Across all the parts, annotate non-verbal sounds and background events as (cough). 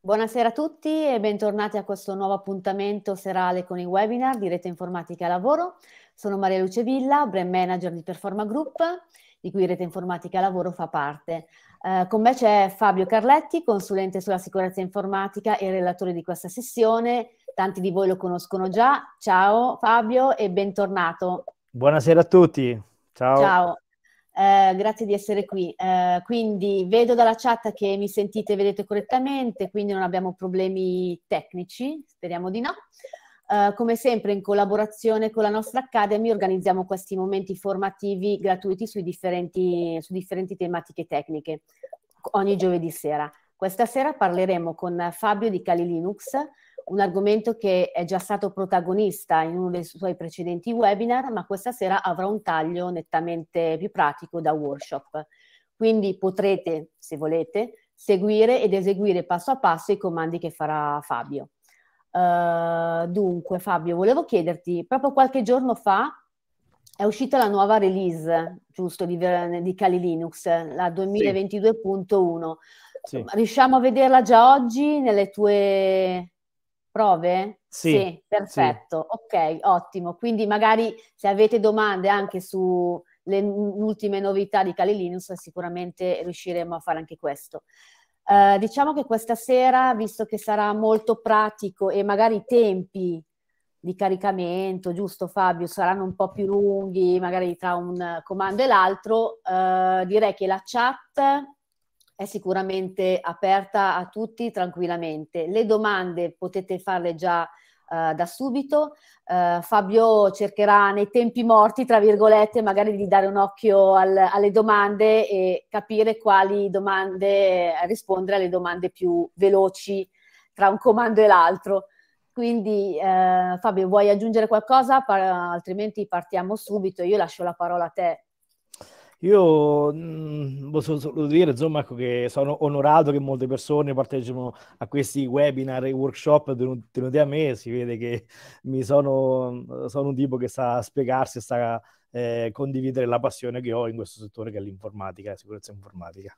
Buonasera a tutti e bentornati a questo nuovo appuntamento serale con il webinar di Rete Informatica e Lavoro. Sono Maria Luce Villa, brand manager di Performa Group, di cui Rete Informatica e Lavoro fa parte. Eh, con me c'è Fabio Carletti, consulente sulla sicurezza informatica e relatore di questa sessione. Tanti di voi lo conoscono già. Ciao Fabio e bentornato. Buonasera a tutti. Ciao. Ciao. Eh, grazie di essere qui. Eh, quindi vedo dalla chat che mi sentite e vedete correttamente, quindi non abbiamo problemi tecnici, speriamo di no. Eh, come sempre in collaborazione con la nostra Academy organizziamo questi momenti formativi gratuiti su differenti, su differenti tematiche tecniche ogni giovedì sera. Questa sera parleremo con Fabio di Cali Linux, un argomento che è già stato protagonista in uno dei suoi precedenti webinar, ma questa sera avrà un taglio nettamente più pratico da workshop. Quindi potrete, se volete, seguire ed eseguire passo a passo i comandi che farà Fabio. Uh, dunque, Fabio, volevo chiederti, proprio qualche giorno fa è uscita la nuova release, giusto, di, di Kali Linux, la 2022.1. Sì. Riusciamo a vederla già oggi nelle tue Prove? Sì, sì perfetto. Sì. Ok, ottimo. Quindi magari se avete domande anche sulle ultime novità di Kali Linux, sicuramente riusciremo a fare anche questo. Uh, diciamo che questa sera, visto che sarà molto pratico e magari i tempi di caricamento, giusto Fabio, saranno un po' più lunghi, magari tra un comando e l'altro, uh, direi che la chat è sicuramente aperta a tutti tranquillamente. Le domande potete farle già Uh, da subito. Uh, Fabio cercherà nei tempi morti, tra virgolette, magari di dare un occhio al, alle domande e capire quali domande rispondere alle domande più veloci tra un comando e l'altro. Quindi uh, Fabio, vuoi aggiungere qualcosa? Pa- altrimenti partiamo subito. Io lascio la parola a te. Io mh, mm, boh, posso solo dire, insomma, ecco, che sono onorato che molte persone partecipano a questi webinar e workshop tenuti a me, si vede che mi sono, sono un tipo che sa spiegarsi e sa eh, condividere la passione che ho in questo settore che è l'informatica, la sicurezza informatica.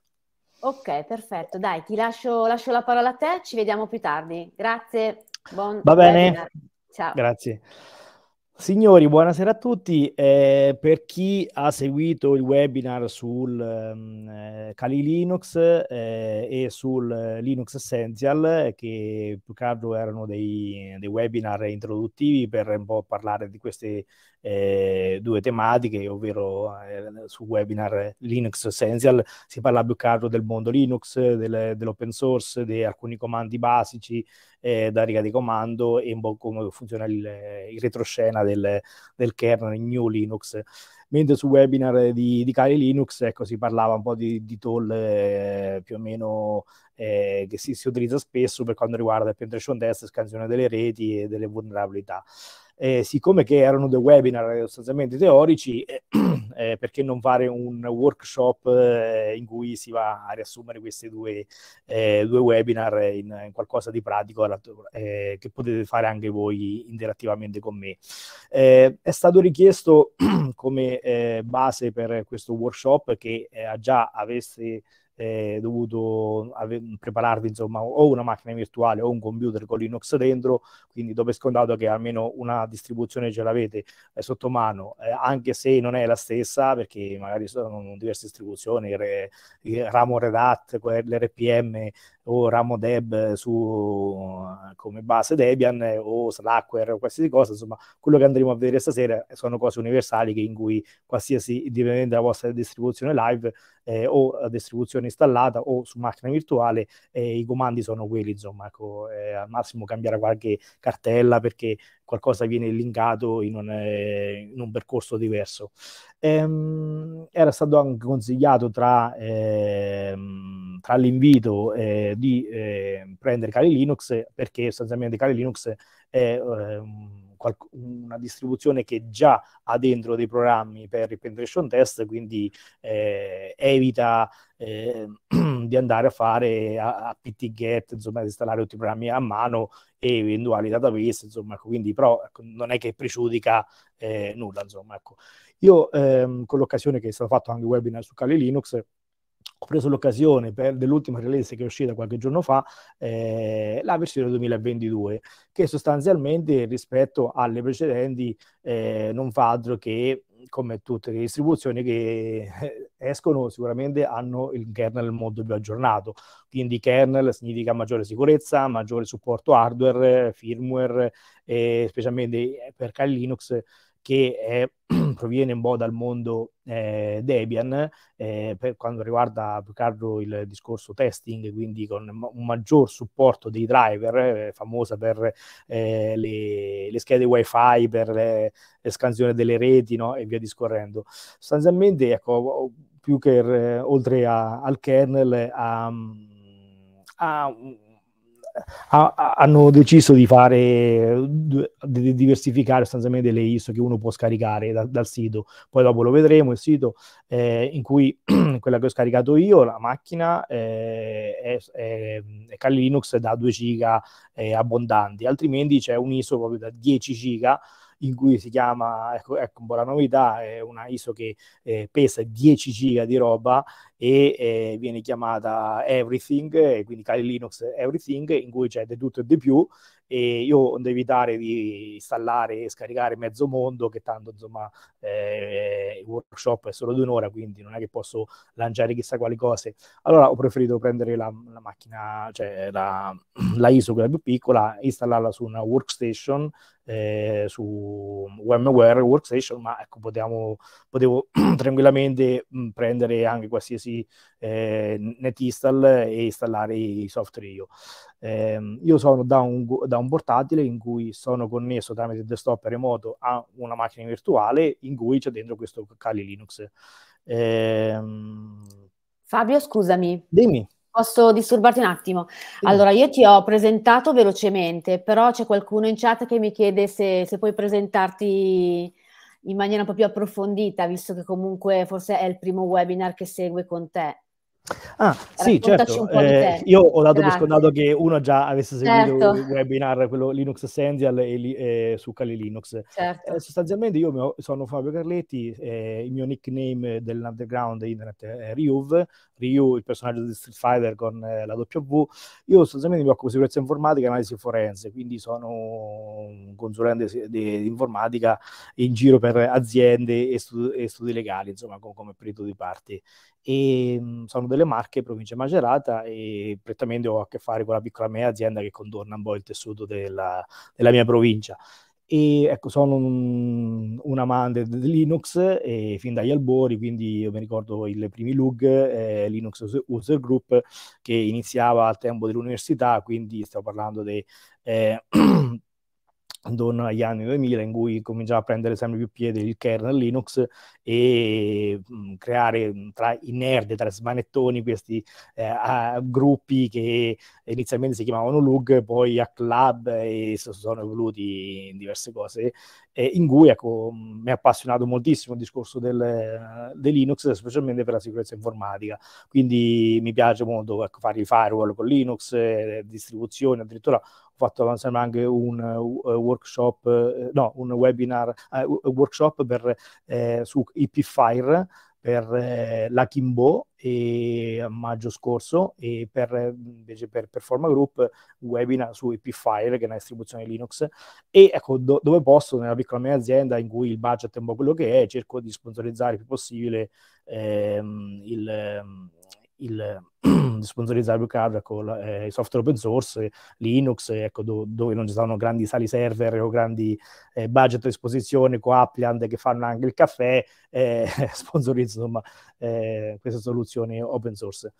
Ok, perfetto. Dai, ti lascio, lascio la parola a te, ci vediamo più tardi. Grazie. Buon Va bene. Webinar. Ciao. Grazie. Signori, buonasera a tutti. Eh, per chi ha seguito il webinar sul ehm, eh, Kali Linux eh, e sul eh, Linux Essential, eh, che più che altro erano dei, dei webinar introduttivi per un po' parlare di queste eh, due tematiche, ovvero sul webinar Linux Essential si parla più che altro del mondo Linux, del, dell'open source, di alcuni comandi basici, eh, da riga di comando e un po' come funziona il, il retroscena del, del kernel in New Linux mentre sul webinar di, di Kali Linux ecco, si parlava un po' di, di tool eh, più o meno eh, che si, si, utilizza spesso per quanto riguarda il penetration test, scansione delle reti e delle vulnerabilità eh, siccome che erano dei webinar eh, sostanzialmente teorici, eh, (clears throat) eh, perché non fare un workshop eh, in cui si va a riassumere questi due, eh, due webinar in, in, qualcosa di pratico che potete fare anche voi interattivamente con me. è stato richiesto (clears throat) come base per questo workshop che già avesse eh, dovuto ave- prepararvi insomma o una macchina virtuale o un computer con Linux dentro, quindi dopo è scontato che almeno una distribuzione ce l'avete eh, sotto mano, eh, anche se non è la stessa perché magari sono diverse distribuzioni, re, Ramo Red Hat, l'RPM, o ramo deb su, come base Debian eh, o Slackware o qualsiasi cosa, insomma quello che andremo a vedere stasera eh, sono cose universali che in cui qualsiasi dipendente dalla vostra distribuzione live eh, o eh, distribuzione installata o su macchina virtuale eh, i comandi sono quelli, insomma, ecco, eh, al massimo cambiare qualche cartella perché qualcosa viene linkato in un, eh, in un percorso diverso. Ehm, era stato anche consigliato tra, ehm, tra l'invito eh, di eh, prendere Kali Linux perché sostanzialmente Kali Linux è... Ehm, una distribuzione che già ha dentro dei programmi per il penetration test, quindi eh, evita eh, (clears throat) di andare a fare a, a PTGET, insomma, di installare tutti i programmi a mano e eventuali database, insomma, ecco, quindi però ecco, non è che pregiudica eh, nulla, insomma, ecco. Io ehm, con l'occasione che è stato fatto anche webinar su Kali Linux, ho preso l'occasione per, dell'ultima release che è uscita qualche giorno fa, eh, la versione 2022, che sostanzialmente rispetto alle precedenti eh, non fa altro che come tutte le distribuzioni che eh, escono, sicuramente hanno il kernel molto più aggiornato. Quindi kernel significa maggiore sicurezza, maggiore supporto hardware, firmware, e eh, specialmente per Kali Linux che è, (clears throat) proviene un po' dal mondo eh, Debian, eh, per quanto riguarda più caro il discorso testing, quindi con un maggior supporto dei driver, eh, famosa per eh, le, le, schede wifi, per l'escansione delle reti no? e via discorrendo. Sostanzialmente, ecco, più che oltre a, al kernel, ha, ha un ha, hanno deciso di fare di diversificare sostanzialmente delle ISO che uno può scaricare da, dal sito. Poi dopo lo vedremo il sito eh, in cui (clears throat) quella che ho scaricato io, la macchina eh, è, è, è Kali Linux da 2 giga eh, abbondanti, altrimenti c'è un ISO proprio da 10 giga in cui si chiama, ecco, ecco un po' la novità, è una ISO che eh, pesa 10 giga di roba e eh, viene chiamata Everything, quindi Kali Linux Everything, in cui c'è di tutto e di più, e io devo evitare di installare e scaricare mezzo mondo che tanto insomma eh, il workshop è solo di un'ora quindi non è che posso lanciare chissà quali cose allora ho preferito prendere la, la macchina cioè la, la, ISO quella più piccola installarla su una workstation eh, su VMware workstation ma ecco potevamo, potevo (clears throat) tranquillamente mm, prendere anche qualsiasi eh, net install e installare i software io eh, io sono da un, da un, portatile in cui sono connesso tramite desktop remoto a una macchina virtuale in cui c'è dentro questo Kali Linux. Eh, Fabio, scusami. Dimmi. Posso disturbarti un attimo? Allora, io ti ho presentato velocemente, però c'è qualcuno in chat che mi chiede se, se puoi presentarti in maniera un po' più approfondita, visto che comunque forse è il primo webinar che segue con te. Ah, sì, certo. Eh, io ho dato Grazie. per scontato che uno già avesse seguito certo. il webinar, quello Linux Essential e, li, eh, su Kali Linux. Certo. Eh, sostanzialmente io sono Fabio Carletti, eh, il mio nickname dell'underground internet è Riuv, Ryu, il personaggio di Street Fighter con eh, la W. Io sostanzialmente mi occupo di sicurezza informatica e analisi forense, quindi sono un consulente di, di, informatica in giro per aziende e, studi, e studi legali, insomma, con, come perito di parte. E, mm, sono delle marche, provincia Macerata, e prettamente ho a che fare con la piccola mia azienda che contorna un po' il tessuto della, della mia provincia. E ecco, sono un, un amante di Linux e fin dagli albori, quindi io mi ricordo i primi LUG, eh, Linux User Group, che iniziava al tempo dell'università, quindi stiamo parlando dei... Eh, (clears throat) intorno agli anni 2000 in cui cominciava a prendere sempre più piede il kernel Linux e mh, mm, creare mm, tra i nerd, tra smanettoni questi eh, a, gruppi che inizialmente si chiamavano LUG, poi a club e sono evoluti in diverse cose eh, in cui ecco, mi ha appassionato moltissimo il discorso del, del, Linux, specialmente per la sicurezza informatica. Quindi mi piace molto ecco, fare i firewall con Linux, eh, distribuzioni, addirittura ho fatto avanzare anche un uh, workshop, uh, no, un webinar, uh, workshop per, su IP per eh, la Kimbo a maggio scorso e per, invece per Performa Group webinar su EP che è una distribuzione Linux e ecco do, dove posso nella piccola mia azienda in cui il budget è un po' quello che è cerco di sponsorizzare il più possibile ehm, il, ehm, il, (clears throat) sponsorizzare più che con eh, i software open source, Linux, ecco, do, dove non ci sono grandi sali server o grandi eh, budget a disposizione, con Appliant che fanno anche il caffè, eh, (laughs) sponsorizzano insomma, eh, queste soluzioni open source.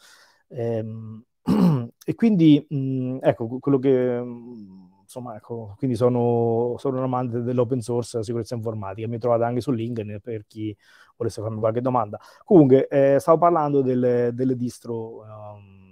Ehm, (clears throat) e quindi, mh, mm, ecco, quello che... Mh, mm, insomma, ecco, quindi sono, sono un amante dell'open source della sicurezza informatica. Mi trovate anche su LinkedIn per chi volesse farmi qualche domanda. Comunque, eh, stavo parlando delle, delle distro. Um, ehm,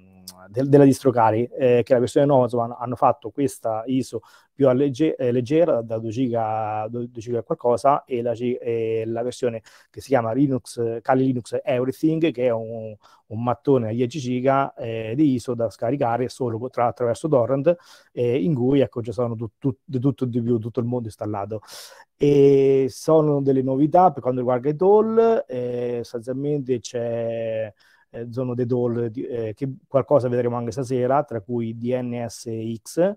de- della distrocari, eh, che la versione nuova insomma, hanno fatto questa ISO più allegge- eh, leggera, da 2 giga, 2 giga qualcosa, e la, e la, versione che si chiama Linux, Kali Linux Everything, che è un, un mattone a 10 giga eh, di ISO da scaricare solo tra- attraverso torrent, eh, in cui ecco, ci sono tut- tut- tutto di più, tutto il mondo installato. E sono delle novità per quanto riguarda i DOL, eh, sostanzialmente c'è eh, Zone of the Doll, eh, che qualcosa vedremo anche stasera, tra cui DNSX,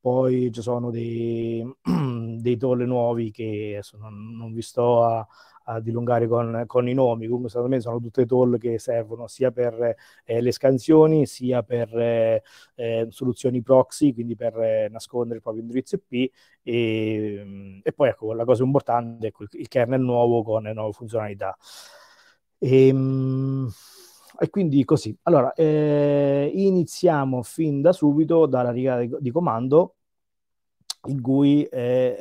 poi ci sono dei, (clears throat) dei doll nuovi che non, non vi sto a, a dilungare con, con, i nomi. Comunque, secondo me, sono tutte Doll che servono sia per eh, le scansioni, sia per eh, eh soluzioni proxy, quindi per eh, nascondere il proprio indirizzo IP. E, e, poi, ecco, la cosa importante è ecco, il kernel nuovo con le nuove funzionalità. E, ehm, e quindi così. Allora, eh, iniziamo fin da subito dalla riga di, di comando, in cui è,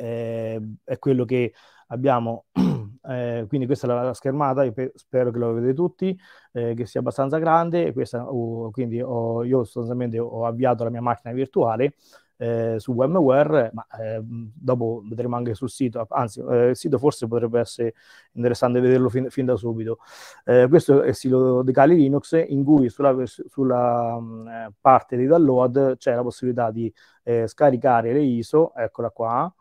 è, è quello che abbiamo (clears throat) Eh, quindi questa è la schermata, io pe- spero che lo vedete tutti, eh, che sia abbastanza grande, questa, uh, quindi ho, io sostanzialmente ho avviato la mia macchina virtuale eh, su VMware, ma eh, dopo vedremo anche sul sito, anzi eh, il sito forse potrebbe essere interessante vederlo fin, fin da subito. Eh, questo è il sito di Kali Linux in cui sulla, sulla mh, mm, eh, parte di download c'è la possibilità di eh, scaricare le ISO, eccola qua,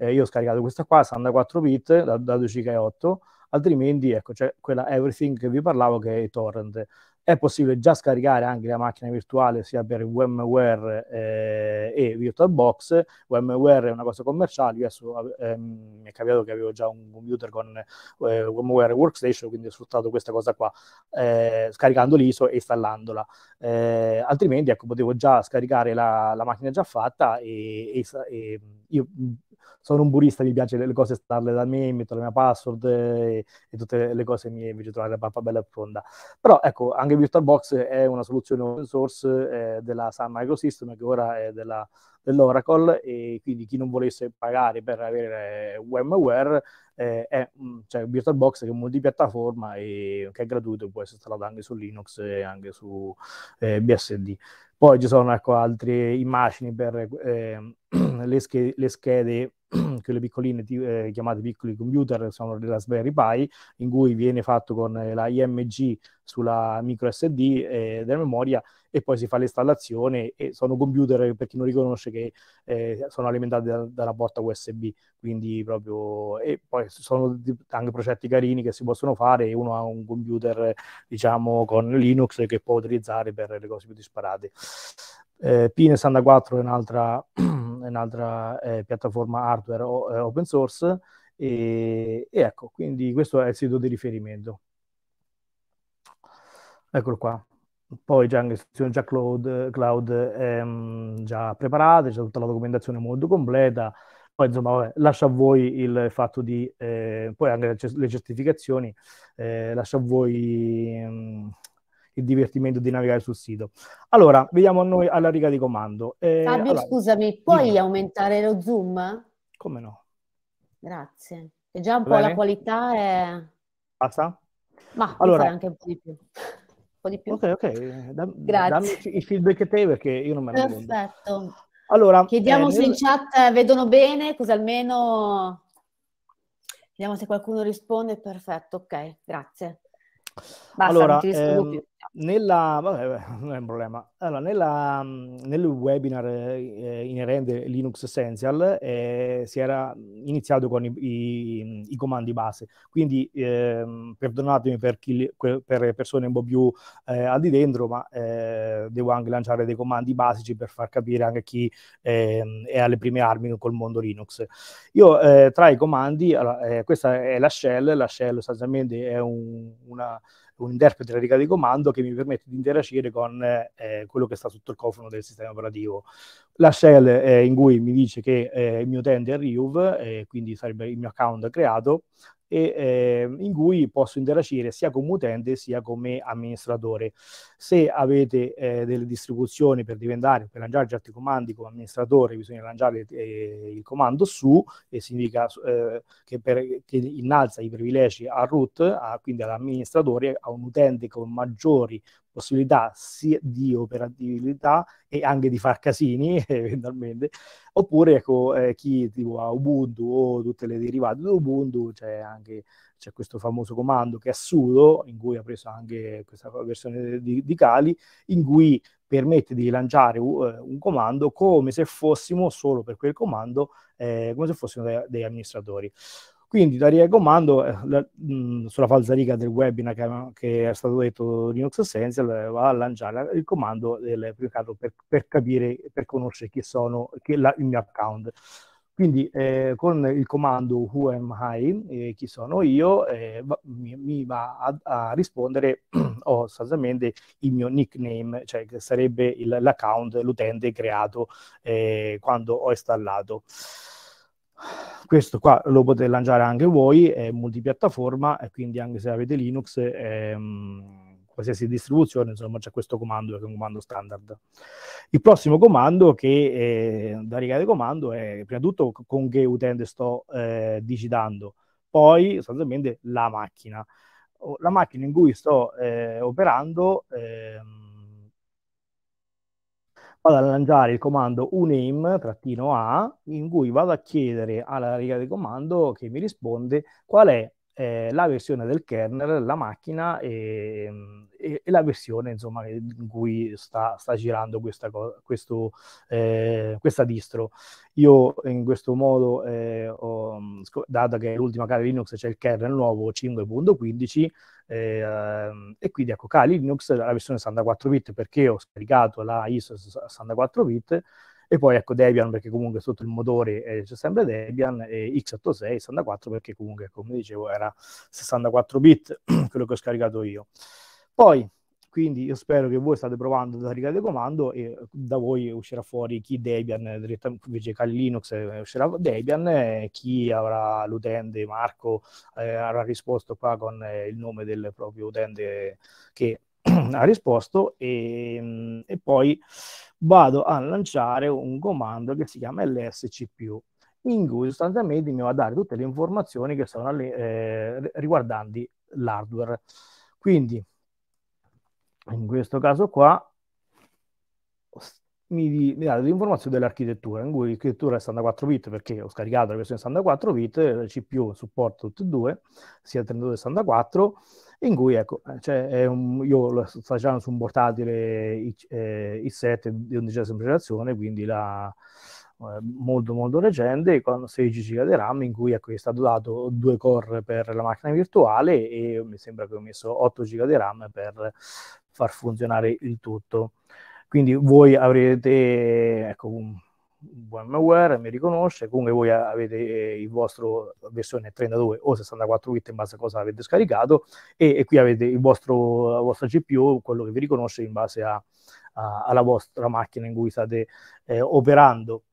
io ho scaricato questa qua, 64 bit da, da 2 CK8, altrimenti ecco c'è quella everything che vi parlavo che è i torrent è possibile già scaricare anche la macchina virtuale sia per VMware eh, e VirtualBox. VMware è una cosa commerciale, io adesso, ehm, mi è capitato che avevo già un computer con eh, VMware Workstation, quindi ho sfruttato questa cosa qua, eh, scaricando l'ISO e installandola. Eh, altrimenti ecco, potevo già scaricare la, la macchina già fatta e, e, e io sono un burista, mi piace le cose starle da me, metto la mia password e, e tutte le cose mie, invece trovare la pappa bella e profonda. Però ecco, anche VirtualBox è una soluzione open source eh, della Sun Microsystem che ora è della, dell'Oracle e quindi chi non volesse pagare per avere eh, VMware eh, è mm, cioè, VirtualBox che è multipiattaforma e che è gratuito, può essere installato anche su Linux e anche su eh, BSD. Poi ci sono ecco, altre immagini per eh, (clears throat) le, schede, le (clears throat) schede quelle piccoline eh, chiamate piccoli computer, sono le Raspberry Pi, in cui viene fatto con eh, la IMG sulla micro SD eh, della memoria e poi si fa l'installazione e sono computer, per chi non riconosce, che eh, sono alimentati da, da, porta USB, quindi proprio... e poi sono anche progetti carini che si possono fare, uno ha un computer, diciamo, con Linux che può utilizzare per le cose più disparate. Eh, P64 è un'altra... (clears throat) un'altra eh, piattaforma hardware o, eh, open source. E, e, ecco, quindi questo è il sito di riferimento. Eccolo qua. Poi già in gestione già cloud, cloud ehm, già preparate, c'è tutta la documentazione molto completa. Poi insomma vabbè, lascia a voi il fatto di, eh, poi anche le certificazioni, eh, lascia a voi... Ehm, il divertimento di navigare sul sito. Allora, vediamo noi alla riga di comando. Eh, Fabio, allora, scusami, puoi dimmi. aumentare lo zoom? Come no? Grazie. E già un Va po' bene? la qualità è... Basta? Ma allora... anche un po' di più. (laughs) Po di più. Ok, ok, da, Grazie. i feedback a te perché io non me lo ricordo. Perfetto. Allora, Chiediamo eh, se in chat vedono bene, così almeno... Vediamo se qualcuno risponde. Perfetto, ok, grazie. Basta, allora, non ti ehm, nella, vabbè, (laughs) non è un problema. Allora, nella, mm, nel webinar eh, inerente Linux Essential eh, si era iniziato con i, i, i comandi base, quindi eh, perdonatemi per, chi, per, persone un po' più eh, al di dentro, ma eh, devo anche lanciare dei comandi basici per far capire anche chi ehm, è alle prime armi col mondo Linux. Io eh, tra i comandi, allora, questa è la shell, la shell sostanzialmente è un, una un interprete della riga di comando che mi permette di interagire con eh, quello che sta sotto il cofano del sistema operativo. La shell eh, in cui mi dice che eh, il mio utente è Ryuv, eh, quindi sarebbe il mio account creato, e eh, in cui posso interagire sia come utente sia come amministratore. Se avete eh, delle distribuzioni per diventare, per lanciare certi comandi come amministratore, bisogna lanciare eh, il comando su e significa eh, che, per, che, innalza i privilegi a root, a, quindi all'amministratore, a un utente con maggiori possibilità sia di operatività e anche di far casini (laughs) eventualmente, oppure ecco, eh, chi tipo ha Ubuntu o tutte le derivate di Ubuntu, c'è anche c'è questo famoso comando che è sudo, in cui ha preso anche questa versione di, di Cali, in cui permette di lanciare uh, un comando come se fossimo solo per quel comando, eh, come se fossimo dei, dei amministratori. Quindi da Comando, eh, la, mh, sulla falsariga del webinar che, che, è stato detto Linux Essential, eh, va a lanciare il comando del mercato per, per, capire, per conoscere chi sono, chi la, il mio account. Quindi eh, con il comando who am I, eh, chi sono io, eh, mi, mi, va a, a rispondere ho (clears throat) oh, sostanzialmente il mio nickname, cioè che sarebbe il, l'account, l'utente creato eh, quando ho installato questo qua lo potete lanciare anche voi, è multipiattaforma e quindi anche se avete Linux, è, ehm, mh, qualsiasi distribuzione, insomma c'è questo comando che è un comando standard. Il prossimo comando che è, eh, da riga di comando è prima di tutto con che utente sto eh, digitando, poi sostanzialmente la macchina. La macchina in cui sto eh, operando... Eh, vado a lanciare il comando uname-a in cui vado a chiedere alla riga di comando che mi risponde qual è eh, la versione del kernel, la macchina e, e, e la versione insomma, in cui sta, sta girando questa, cosa, questo, eh, questa distro. Io in questo modo, eh, ho, dato che l'ultima Kali Linux c'è il kernel nuovo 5.15, eh, e quindi ecco Kali Linux la versione 64 bit perché ho scaricato la ISO 64 bit e poi ecco Debian perché comunque sotto il motore eh, c'è sempre Debian e x86 64 perché comunque come dicevo era 64 bit (clears throat) quello che ho scaricato io. Poi quindi io spero che voi state provando da caricare comando e eh, da voi uscirà fuori chi Debian, eh, invece Kali Linux eh, uscirà Debian, chi avrà l'utente Marco eh, avrà risposto qua con eh, il nome del proprio utente che (clears throat) ha risposto e, mm, e poi vado a lanciare un comando che si chiama lscp in cui sostanzialmente mi va a dare tutte le informazioni che sono eh, riguardanti l'hardware. Quindi in questo caso qua mi, mi dà delle informazioni dell'architettura, in cui l'architettura è 64 bit perché ho scaricato la versione 64 bit, la CPU supporta tutte e due, sia 32 che 64, in cui ecco, eh, cioè un, io lo sto facendo su un portatile i, eh, i7 di undicesima generazione, quindi la, eh, molto molto recente, con 16 GB di RAM, in cui ecco, è stato dato due core per la macchina virtuale e mi sembra che ho messo 8 GB di RAM per far funzionare il tutto. Quindi voi avrete ecco, un VMware, mi riconosce, comunque voi avete eh, il vostro versione 32 o 64 bit in base a cosa avete scaricato e, e qui avete il vostro, la vostra GPU, quello che vi riconosce in base a, a, alla vostra macchina in cui state eh, operando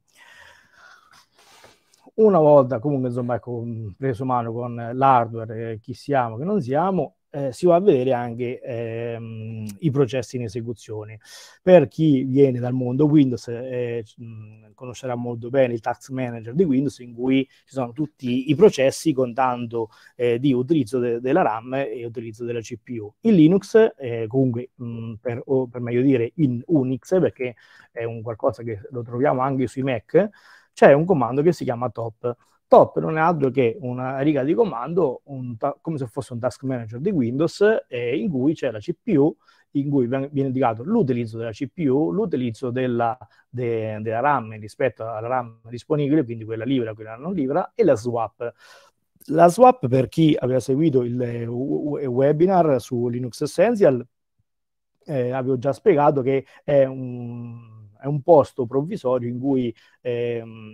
una volta comunque insomma ecco, preso mano con l'hardware eh, chi siamo che non siamo eh, si va a vedere anche ehm, i processi in esecuzione. Per chi viene dal mondo Windows eh, mh, mm, conoscerà molto bene il tax manager di Windows in cui ci sono tutti i processi contando eh, di utilizzo de- della RAM e utilizzo della CPU. In Linux, eh, comunque mh, mm, per, o per meglio dire in Unix, perché è un qualcosa che lo troviamo anche sui Mac, c'è un comando che si chiama top Top non è altro che una riga di comando, ta- come se fosse un task manager di Windows, eh, in cui c'è la CPU, in cui viene indicato l'utilizzo della CPU, l'utilizzo della, de, della RAM rispetto alla RAM disponibile, quindi quella libera, quella non libera, e la swap. La swap, per chi aveva seguito il, il webinar su Linux Essential, eh, avevo già spiegato che è un è un posto provvisorio in cui ehm,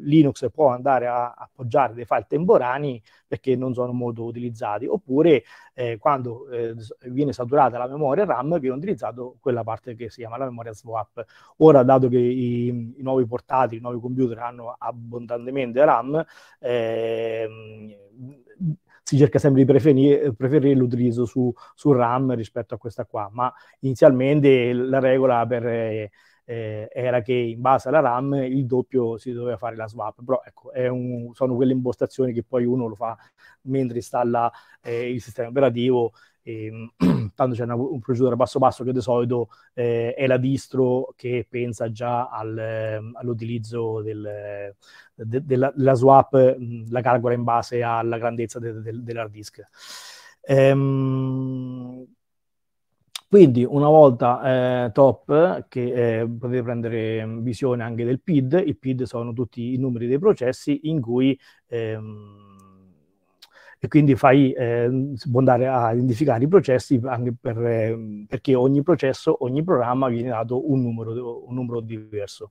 Linux può andare a appoggiare dei file temporanei perché non sono molto utilizzati, oppure eh, quando eh, viene saturata la memoria RAM viene utilizzato quella parte che si chiama la memoria swap. Ora, dato che i, i nuovi portatili, i nuovi computer hanno abbondantemente RAM, ehm, si cerca sempre di preferire, preferire l'utilizzo su, su, RAM rispetto a questa qua, ma inizialmente la regola per eh, eh, era che in base alla RAM il doppio si doveva fare la swap, però ecco, un, sono quelle impostazioni che poi uno lo fa mentre installa eh, il sistema operativo, e, ehm, tanto (clears throat) c'è una, un procedura basso basso che di solito eh, è la distro che pensa già al, ehm, all'utilizzo del, de, della, della, swap, la calcola in base alla grandezza de, de, dell'hard disk. Ehm, quindi una volta eh, top, che eh, potete prendere mm, visione anche del PID, i PID sono tutti i numeri dei processi in cui... Ehm, e quindi fai, eh, si può andare a identificare i processi anche per, eh, perché ogni processo, ogni programma viene dato un numero, un numero diverso.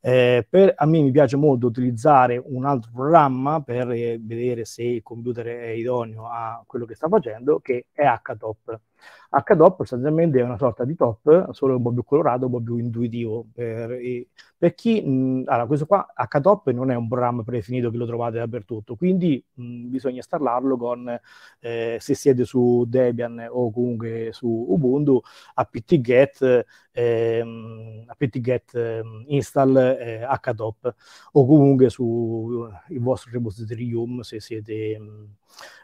Eh, per, a me mi piace molto utilizzare un altro programma per eh, vedere se il computer è idoneo a quello che sta facendo, che è HTOP. HDOP sostanzialmente è una sorta di top, solo un po' più colorato, un po' più intuitivo. Per, per chi, mh, allora, questo qua, HDOP non è un programma predefinito che lo trovate dappertutto, quindi mh, bisogna installarlo con, eh, se siete su Debian o comunque su Ubuntu, apt-get, eh, apt-get install eh, HDOP o comunque su eh, il vostro repository Yum se siete,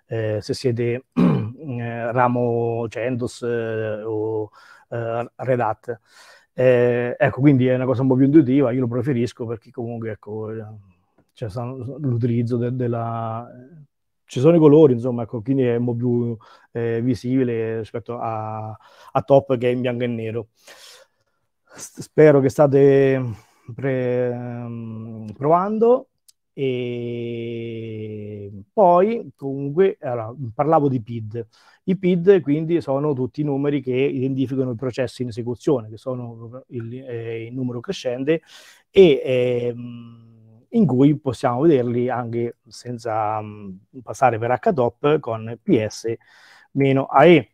eh, se siete (clears throat) eh, ramo, cioè Candos eh, o eh, Red Hat. Eh, ecco, quindi è una cosa un po' più intuitiva, io lo preferisco perché comunque ecco, eh, cioè, l'utilizzo de- della... Eh, ci sono i colori, insomma, ecco, quindi è un po' più eh, visibile rispetto a, a Top che è in bianco e nero. S- spero che state pre- ehm, provando e poi comunque allora, parlavo di PID i PID quindi sono tutti i numeri che identificano il processo in esecuzione, che sono eh, il, eh, il numero crescente e ehm, in cui possiamo vederli anche senza mh, mm, passare per HTOP con PS-AE.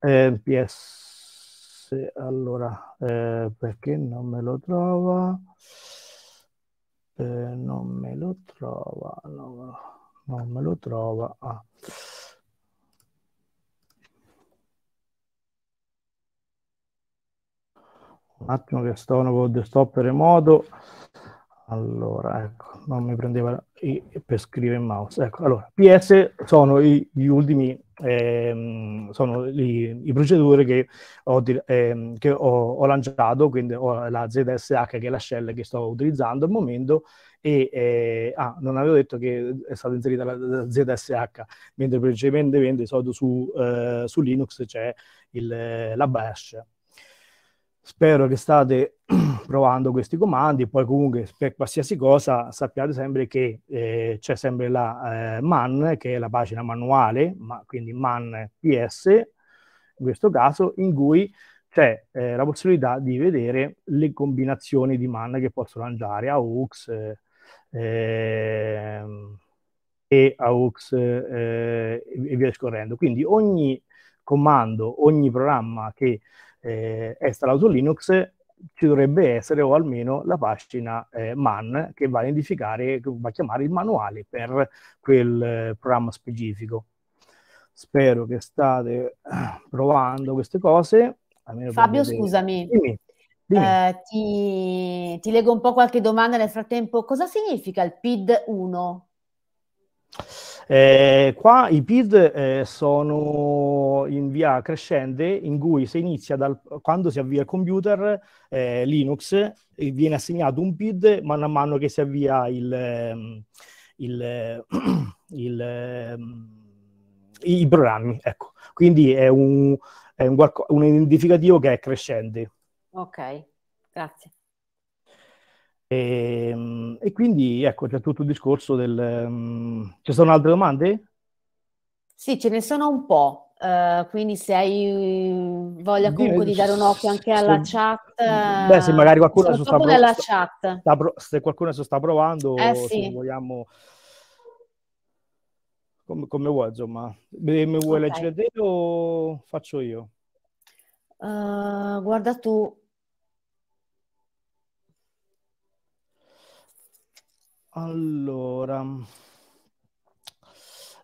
Eh, PS, allora, eh, perché non me lo trova? Eh, non me lo trova, no, non me lo trova. Ah. un attimo che stavano con desktop remoto. Allora, ecco, non mi prendeva i, per scrivere il mouse. Ecco, allora, PS sono i, gli ultimi, ehm, sono le procedure che, ho, ehm, che ho, ho, lanciato, quindi ho la ZSH che è la shell che sto utilizzando al momento e, eh, ah, non avevo detto che è stata inserita la, la ZSH, mentre precedentemente, di solito su, eh, su Linux c'è il, la bash Spero che state (clears throat) provando questi comandi, poi comunque per qualsiasi cosa sappiate sempre che eh, c'è sempre la eh, MAN, che è la pagina manuale, ma, quindi MAN PS, in questo caso, in cui c'è eh, la possibilità di vedere le combinazioni di MAN che posso lanciare, AUX, eh, ehm, e AUX eh, e via scorrendo. Quindi ogni comando, ogni programma che eh, installato Linux ci dovrebbe essere o almeno la pagina eh, man che va a identificare, va a chiamare il manuale per quel eh, programma specifico. Spero che state eh, provando queste cose. Fabio, scusami. Dimmi, dimmi. Eh, ti, ti leggo un po' qualche domanda nel frattempo. Cosa significa il PID 1? Eh, qua i PID eh, sono in via crescente in cui se inizia dal, quando si avvia il computer eh, Linux viene assegnato un PID man mano che si avvia il, ehm, il, ehm, il, i, ehm, i programmi. Ecco. Quindi è un, è un, un identificativo che è crescente. Ok, grazie. E, ehm, e quindi ecco c'è tutto il discorso del... Um, ci sono altre domande? Sì, ce ne sono un po'. Uh, quindi se hai voglia comunque di dare un occhio anche alla se, chat beh se magari qualcuno sta, prov- sta, chat. Sta, se qualcuno si sta provando eh, sì. vogliamo come, come, vuoi insomma mi vuoi okay. leggere te o faccio io uh, guarda tu Allora,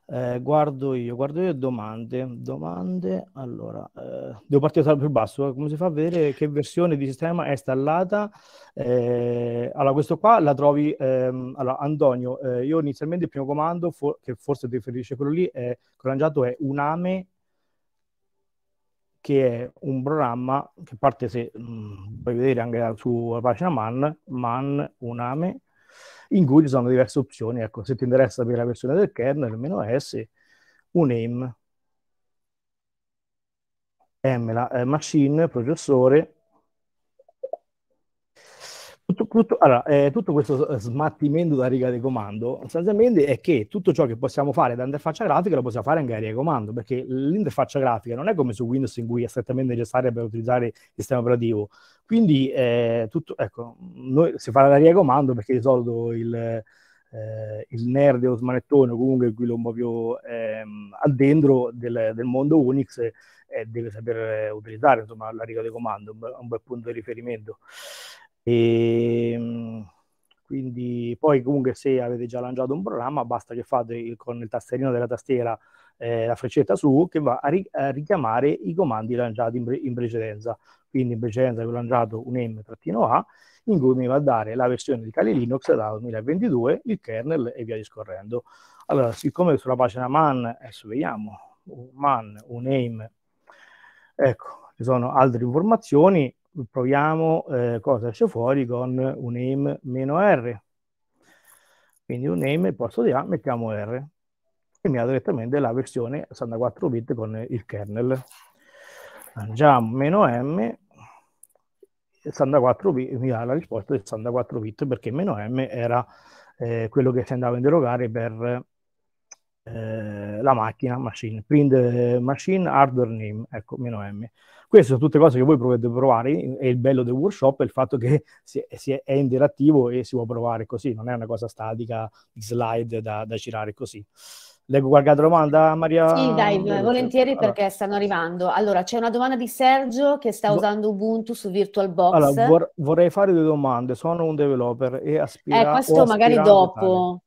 eh, guardo io, guardo io domande, domande, allora, eh, devo partire dal più basso, come si fa a vedere che versione di sistema è installata? Eh, allora, questo qua la trovi, ehm, allora, Antonio, eh, io inizialmente il primo comando, for- che forse ti riferisce quello lì, è, collangiato è uname, che è un programma che parte, se mh, mm, puoi vedere anche sulla pagina man, man uname, in cui ci sono diverse opzioni. Ecco, se ti interessa sapere la versione del kernel, meno S, AIM, M, la eh, machine, processore, tutto, tutto, allora, eh, tutto, questo eh, smattimento da riga di comando sostanzialmente è che tutto ciò che possiamo fare da interfaccia grafica lo possiamo fare anche a riga di comando perché l'interfaccia grafica non è come su Windows in cui è strettamente necessaria per utilizzare il sistema operativo quindi eh, tutto, ecco, noi si fa da riga di comando perché di solito il, eh, il nerd o smanettone o comunque quello un po' più ehm, al dentro del, del, mondo Unix eh, deve saper eh, utilizzare insomma, la riga di comando un bel punto di riferimento e, ehm, quindi poi comunque se avete già lanciato un programma basta che fate il, con il tastierino della tastiera eh, la freccetta su che va a, ri, a richiamare i comandi lanciati in, in, precedenza. Quindi in precedenza vi ho lanciato un m-a in cui mi va a dare la versione di Kali Linux da 2022, il kernel e via discorrendo. Allora, siccome sulla pagina man, adesso vediamo, man, un name, ecco, ci sono altre informazioni, proviamo eh, cosa esce fuori con un name meno R. Quindi un name al posto di A mettiamo R e mi ha direttamente la versione 64 bit con il kernel. Andiamo meno M, 64 bit, mi dà la risposta del 64 bit perché meno M era eh, quello che si andava a interrogare per eh, la macchina, machine, print eh, machine hardware name, ecco, meno M. Queste sono tutte cose che voi potete provare e il bello del workshop è il fatto che si è, si è, è interattivo e si può provare così, non è una cosa statica di slide da, da girare così. Leggo qualche altra domanda, Maria? Sì, dai, volentieri allora. perché stanno arrivando. Allora, c'è una domanda di Sergio che sta usando Ubuntu su VirtualBox. Allora, vor- vorrei fare due domande. Sono un developer e aspiro... Eh, questo magari dopo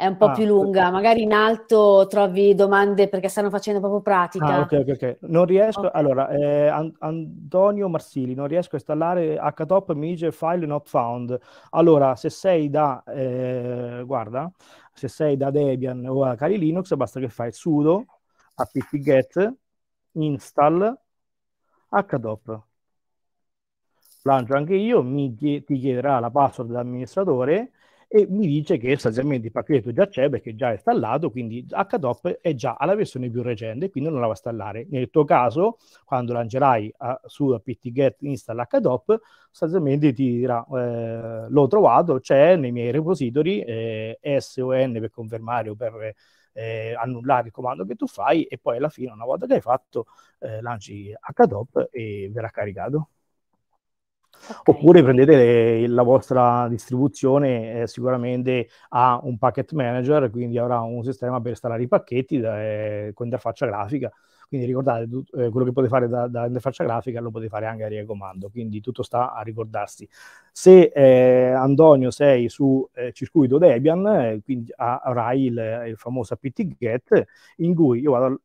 è un po' ah, più lunga, okay. magari in alto trovi domande perché stanno facendo proprio pratica. Ah, ok, ok, ok. Non riesco, okay. allora, eh, An- Antonio Marsili, non riesco a installare htop image file not found. Allora, se sei da, eh, guarda, se sei da Debian o da Kali Linux, basta che fai sudo apt-get install htop. Lancio anche io, mi, ti chiederà la password dell'amministratore, e mi dice che sostanzialmente il pacchetto già c'è perché già è installato, quindi HDOP è già alla versione più recente, quindi non la va a installare. Nel tuo caso, quando lancerai a, ah, su apt-get install HDOP, sostanzialmente ti dirà eh, l'ho trovato, c'è nei miei repository, eh, SON per confermare o per eh, annullare il comando che tu fai e poi alla fine, una volta che hai fatto, eh, lanci HDOP e verrà caricato. Okay. Oppure prendete le, la vostra distribuzione, eh, sicuramente ha un packet manager, quindi avrà un sistema per installare i pacchetti da, eh, con interfaccia grafica. Quindi ricordate, tu, eh, quello che potete fare da, da, interfaccia grafica lo potete fare anche a comando, quindi tutto sta a ricordarsi. Se eh, Antonio sei su eh, circuito Debian, eh, quindi avrai il, il famoso apt-get in cui io vado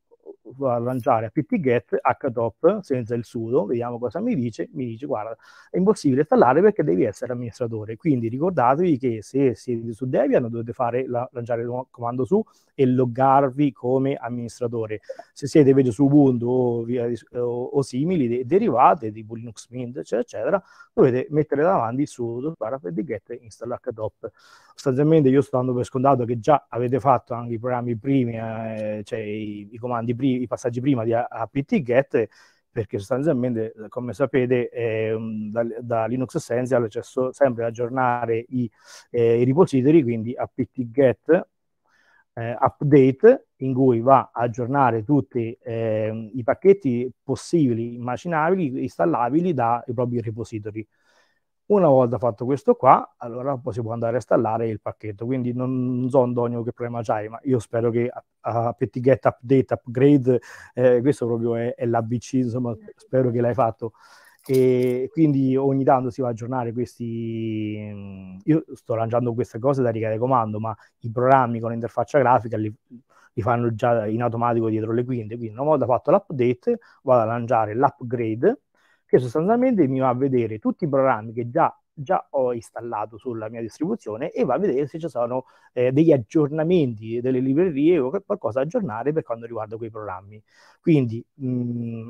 a lanciare a ptget htop senza il sudo, vediamo cosa mi dice, mi dice guarda è impossibile installare perché devi essere amministratore, quindi ricordatevi che se siete su Debian dovete fare la, lanciare il comando su e loggarvi come amministratore, se siete invece su Ubuntu o, via, o, o simili de, derivate tipo Linux Mint eccetera eccetera, dovete mettere davanti sudo barra ptget install hdop. Sostanzialmente io sto dando per scontato che già avete fatto anche i programmi primi, eh, cioè i, i comandi primi i passaggi prima di apt-get perché sostanzialmente, come sapete, eh, da, da, Linux Essential c'è so, sempre aggiornare i, eh, i, repository, quindi apt-get eh, update, in cui va a aggiornare tutti ehm, i pacchetti possibili, immaginabili, installabili dai propri repository. Una volta fatto questo qua, allora si può andare a installare il pacchetto. Quindi non so Antonio che problema c'hai, ma io spero che a, Petty Get Update, Upgrade, eh, questo proprio è, è l'ABC, insomma spero che l'hai fatto. E quindi ogni tanto si va a aggiornare questi... Mm, io sto lanciando queste cose da riga di comando, ma i programmi con interfaccia grafica li, li fanno già in automatico dietro le quinte. Quindi una volta fatto l'update vado a lanciare l'upgrade che sostanzialmente mi va a vedere tutti i programmi che già, già ho installato sulla mia distribuzione e va a vedere se ci sono eh, degli aggiornamenti delle librerie o qualcosa da aggiornare per quanto riguarda quei programmi. Quindi mh, mm,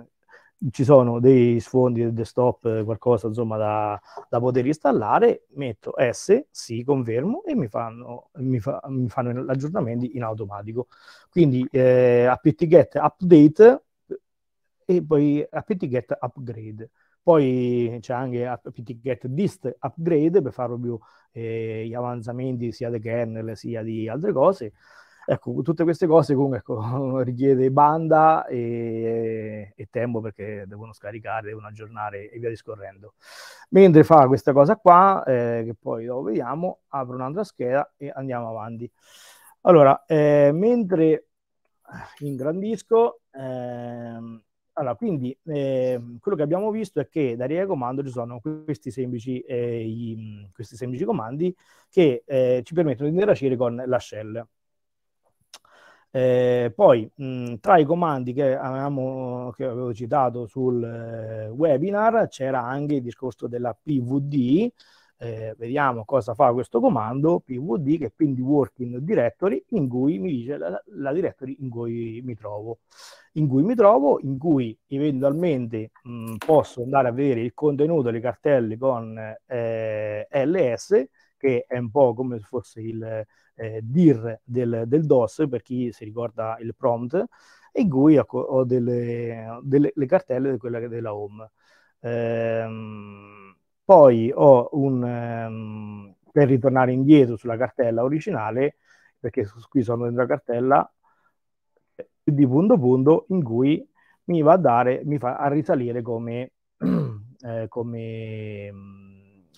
ci sono dei sfondi del desktop, qualcosa insomma da, da, poter installare, metto S, sì, confermo e mi fanno, mi fa, mi fanno gli aggiornamenti in automatico. Quindi eh, apt-get update e poi apt-get upgrade. Poi c'è anche apt-get dist upgrade per fare più eh, gli avanzamenti sia del kernel sia di altre cose. Ecco, tutte queste cose comunque ecco, (laughs) richiede banda e, e, tempo perché devono scaricare, devono aggiornare e via discorrendo. Mentre fa questa cosa qua, eh, che poi dopo vediamo, apro un'altra scheda e andiamo avanti. Allora, eh, mentre ingrandisco, ehm, allora, quindi eh, quello che abbiamo visto è che da riga comando ci sono questi semplici, eh, i, mm, questi semplici comandi che eh, ci permettono di interagire con la shell. Eh, poi mh, mm, tra i comandi che, avevamo, che avevo citato sul eh, webinar c'era anche il discorso della PVD, eh, vediamo cosa fa questo comando pwd che è quindi working directory in cui mi dice la, la directory in cui mi trovo in cui mi trovo in cui eventualmente mh, mm, posso andare a vedere il contenuto delle cartelle con eh, eh ls che è un po' come se fosse il eh, dir del, del, DOS per chi si ricorda il prompt in cui ho, ecco, ho delle, delle cartelle di quella della home ehm, poi ho un, ehm, per ritornare indietro sulla cartella originale, perché qui sono dentro la cartella eh, di punto punto in cui mi va a dare, mi fa a risalire come, (clears throat) eh, come, mm,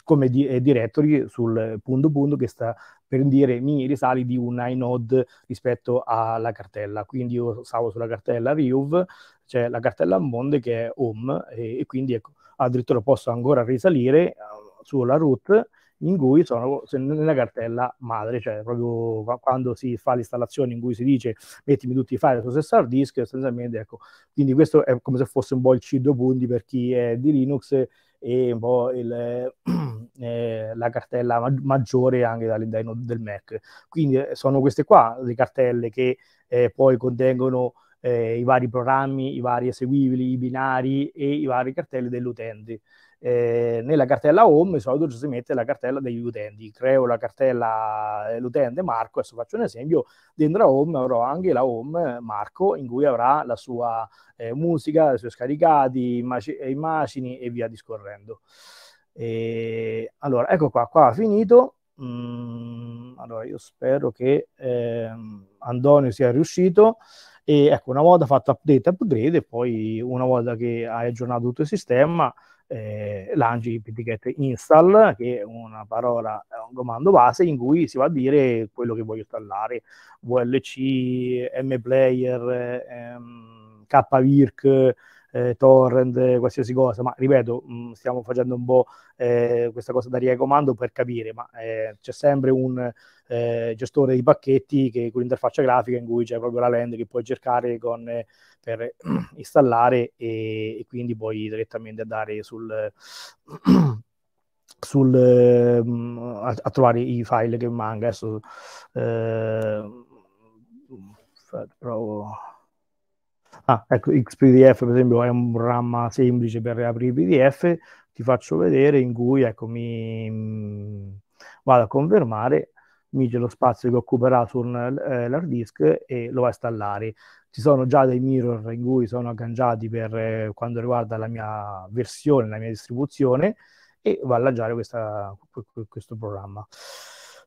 come di, eh, directory sul punto punto che sta per dire mi risali di un inode rispetto alla cartella. Quindi io stavo sulla cartella Riuv, cioè la cartella Monde che è home e, e quindi ecco addirittura posso ancora risalire eh, sulla root in cui sono nella cartella madre, cioè proprio quando si fa l'installazione in cui si dice mettimi tutti i file su stesso hard disk, essenzialmente ecco, quindi questo è come se fosse un po' il C2 per chi è di Linux e un po' il, (clears throat) eh, la cartella ma- maggiore anche dall'interno del Mac. Quindi eh, sono queste qua le cartelle che eh, poi contengono eh, i vari programmi, i vari eseguibili, i binari e i vari cartelli degli utenti. Eh, nella cartella home di solito ci si mette la cartella degli utenti, creo la cartella dell'utente eh, Marco, adesso faccio un esempio, dentro la home avrò anche la home eh, Marco in cui avrà la sua eh, musica, i suoi scaricati, immag- eh, immagini e via discorrendo. E, allora, ecco qua, qua finito. Mm, allora, io spero che eh, Antonio sia riuscito. E ecco, una volta fatto update, upgrade, e poi una volta che hai aggiornato tutto il sistema, eh, lanci PTGet install, che è una parola, è un comando base in cui si va a dire quello che voglio installare, VLC, MPlayer, ehm, kvirk, eh, torrent, eh, qualsiasi cosa, ma ripeto, mh, mm, stiamo facendo un po' eh, questa cosa da riecomando per capire, ma eh, c'è sempre un eh, gestore di pacchetti che, con l'interfaccia grafica in cui c'è proprio la land che puoi cercare con, eh, per (clears throat) installare e, e, quindi puoi direttamente andare sul... (clears throat) sul mm, a, a, trovare i file che manca adesso provo mm, Ah, ecco, XPDF per esempio è un RAM semplice per aprire PDF, ti faccio vedere in cui ecco, mi mh, mm, vado a confermare, mi dice lo spazio che occuperà sull'hard eh, disk e lo va a installare. Ci sono già dei mirror in cui sono agganciati per eh, quanto riguarda la mia versione, la mia distribuzione e va a allaggiare questa, questo programma.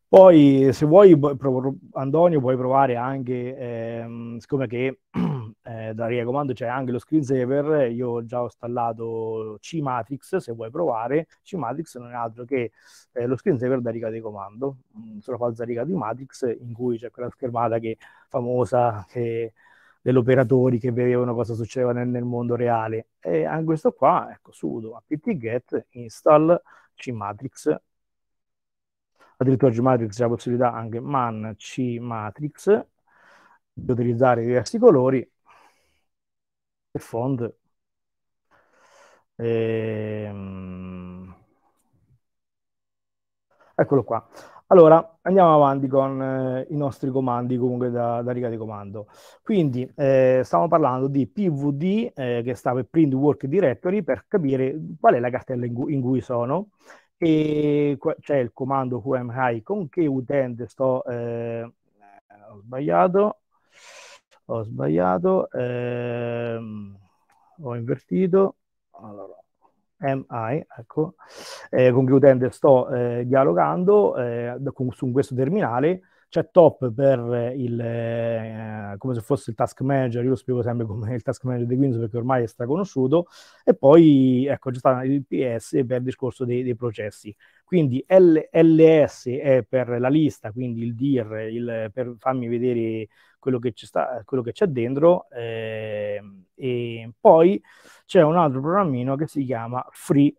Poi se vuoi, Antonio, puoi provare anche, ehm, siccome che (clears throat) eh, da Comando c'è anche lo screensaver, io ho già installato C-Matrix, se vuoi provare, C-Matrix non è altro che eh, lo screensaver da riga di comando, mm, sulla falsa riga di Matrix in cui c'è quella schermata che famosa che, degli operatori che vedevano cosa succedeva nel, nel, mondo reale. E anche questo qua, ecco, sudo apt-get install C-Matrix, addirittura C-Matrix c'è la possibilità anche man C-Matrix di utilizzare diversi colori e Fond. Ehm... Eccolo qua. Allora, andiamo avanti con eh, i nostri comandi, comunque da, da riga di comando. Quindi, eh, stiamo parlando di PVD, eh, che sta per Print Work Directory, per capire qual è la cartella in, cui, in cui sono. E qua, c'è il comando QMI con che utente sto... Eh, ho sbagliato, ho sbagliato, ehm, ho invertito, allora, MI, ecco, eh, con che utente sto eh, dialogando eh, con, su questo terminale c'è cioè, Top per il, eh, come se fosse il task manager, io lo spiego sempre come il task manager di Windows perché ormai è straconosciuto, e poi ecco, c'è stato il PS per il discorso dei, dei processi. Quindi L- LS è per la lista, quindi il DIR, il, per farmi vedere quello che, sta, quello che c'è dentro, eh, e poi c'è un altro programmino che si chiama Free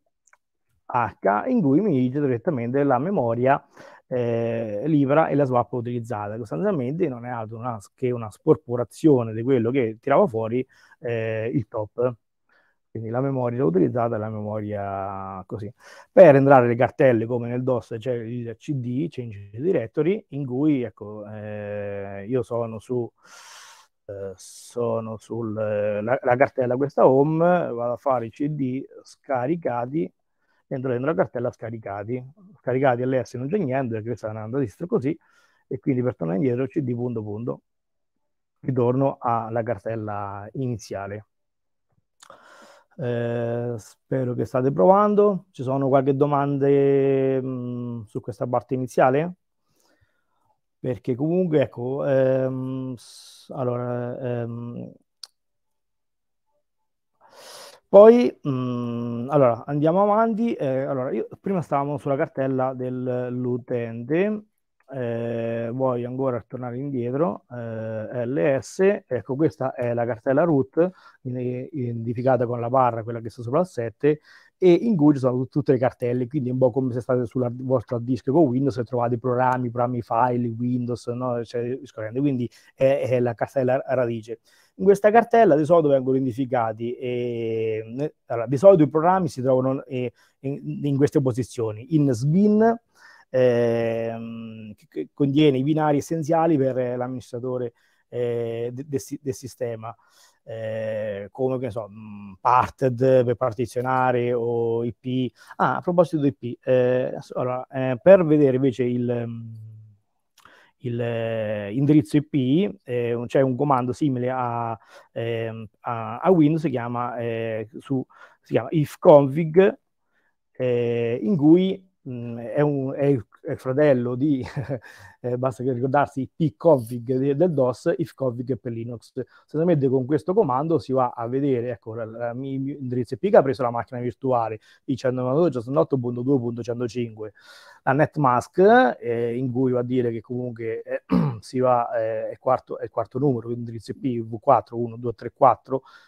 H, in cui mi dice direttamente la memoria eh, libera e la swap utilizzata, che sostanzialmente non è altro una, che una sporporazione di quello che tirava fuori eh, il top. Quindi la memoria utilizzata è la memoria così. Per entrare le cartelle, come nel DOS, c'è il CD, Change Directory, in cui ecco, eh, io sono su eh, sono sulla eh, cartella questa home, vado a fare i CD scaricati dentro, dentro la cartella scaricati. Scaricati all'ES non c'è niente perché questa è una distro così e quindi per tornare indietro cd punto punto ritorno alla cartella iniziale. Eh, spero che state provando. Ci sono qualche domanda su questa parte iniziale? Perché comunque, ecco, ehm, allora, ehm, poi, mh, mm, allora, andiamo avanti. Eh, allora, io, prima stavamo sulla cartella dell'utente, eh, eh voglio ancora tornare indietro, eh, ls, ecco questa è la cartella root, identificata con la barra, quella che sta sopra il 7, e in cui ci sono tutte le cartelle, quindi è un po' come se state sul vostro disco con Windows e trovate programmi, programmi file, Windows, no? cioè, quindi è, è la cartella radice. In questa cartella di solito vengono identificati, e, allora, di solito i programmi si trovano e, eh, in, in, queste posizioni, in SBIN, eh, che contiene i binari essenziali per l'amministratore eh, del de, de sistema. Eh, come che so, mm, parted per partizionare o IP. Ah, a proposito di IP, eh, allora, eh, per vedere invece il, mm, l'indirizzo IP, eh, eh c'è un comando simile a, eh, a, a Windows, si chiama, eh, su, si chiama ifconfig, eh, in cui mh, mm, è, un, è è fratello di, (laughs) eh, basta che ricordarsi, pconfig del DOS, ifconfig per Linux. Solamente con questo comando si va a vedere, ecco, il mio indirizzo IP che ha preso la macchina virtuale, i 192.108.2.105, la netmask, eh, in cui va a dire che comunque eh, (clears throat) si va, eh, è, quarto, è il quarto numero, indirizzo IP V4, 1,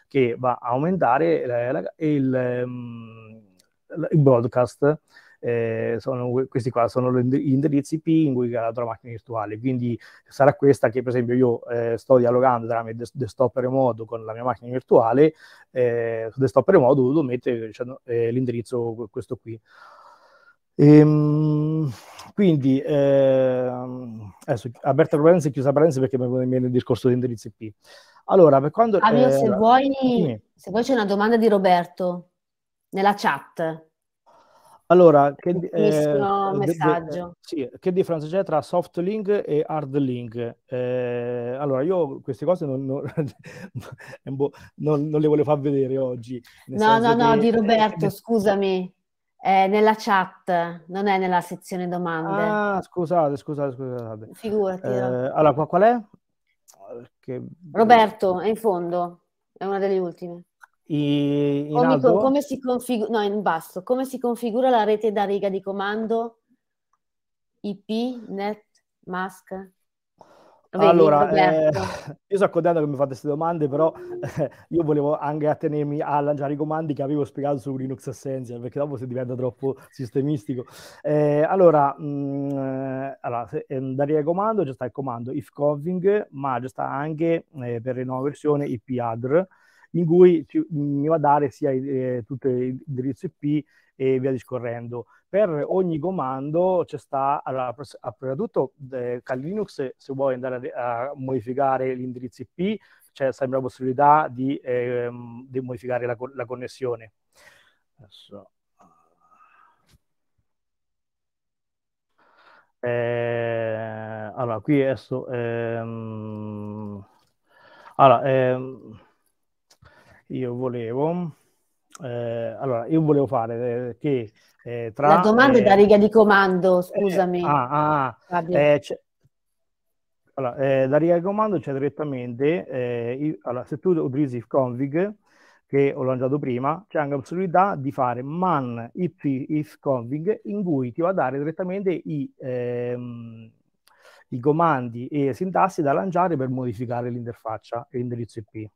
che va a aumentare la, eh, la, il, ehm, il broadcast eh, sono, questi qua sono gli indirizzi IP in cui cala la tua macchina virtuale. Quindi sarà questa che, per esempio, io eh, sto dialogando tramite desktop remoto con la mia macchina virtuale, eh, desktop remoto ho dovuto mettere cioè, eh, l'indirizzo questo qui. Ehm, quindi ehm, adesso aperta parentesi e chiusa parentesi perché mi viene il discorso di indirizzo IP. Allora, per quando Fabio, eh, se, vuoi, se, vuoi, c'è una domanda di Roberto nella chat. Allora, che, eh, messaggio. che differenza c'è tra soft link e hard link? Eh, allora, io queste cose non, non, (laughs) boh, non, non, le volevo far vedere oggi. No, no, no, di Roberto, eh, (laughs) scusami. È nella chat, non è nella sezione domande. Ah, scusate, scusate, scusate. Figurati. Eh, allora, qua qual è? Che... Roberto, è in fondo, è una delle ultime. I, in alto? come si configura no, in basso, come si configura la rete da riga di comando IP, net, mask? Vedi, allora, eh, io sto contento che mi fate queste domande, però eh, io volevo anche attenermi a lanciare i comandi che avevo spiegato su Linux Essential, perché dopo si diventa troppo sistemistico. Eh, allora, mh, mm, eh, allora se, eh, comando, c'è sta il comando if ma c'è sta anche eh, per le nuove versioni ipadr in cui ci, mi va a dare sia eh, tutto il IP e via discorrendo. Per ogni comando c'è sta, allora, prima di tutto, eh, Cal Linux, se vuoi andare a, a modificare l'indirizzo IP, c'è sempre la possibilità di, eh, di modificare la, la connessione. Adesso. Eh, allora, qui adesso... Ehm, allora, ehm, io volevo... Eh, allora, io volevo fare eh, che eh, tra... La domanda è da eh, riga di comando, eh, scusami. ah, ah, allora, eh, da riga di comando c'è direttamente, eh, io, allora, se tu utilizzi il config che ho lanciato prima, c'è anche la possibilità di fare man if, if config in cui ti va a dare direttamente i, ehm, i comandi e sintassi da lanciare per modificare l'interfaccia e l'indirizzo IP.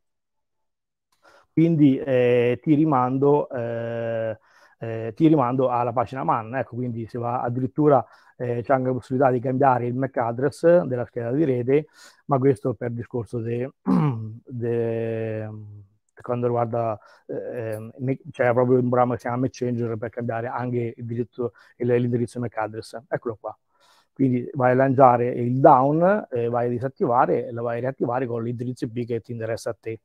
Quindi eh, ti, rimando, eh, eh, ti, rimando, alla pagina MAN. Ecco, quindi se va addirittura eh, c'è anche la possibilità di cambiare il MAC address della scheda di rete, ma questo per discorso de, (clears throat) de per riguarda eh, eh c'è proprio un programma che si chiama MacChanger per cambiare anche il diritto, il, l'indirizzo MAC address. Eccolo qua. Quindi vai a lanciare il down, eh, vai a disattivare e lo vai a riattivare con l'indirizzo IP che ti interessa a te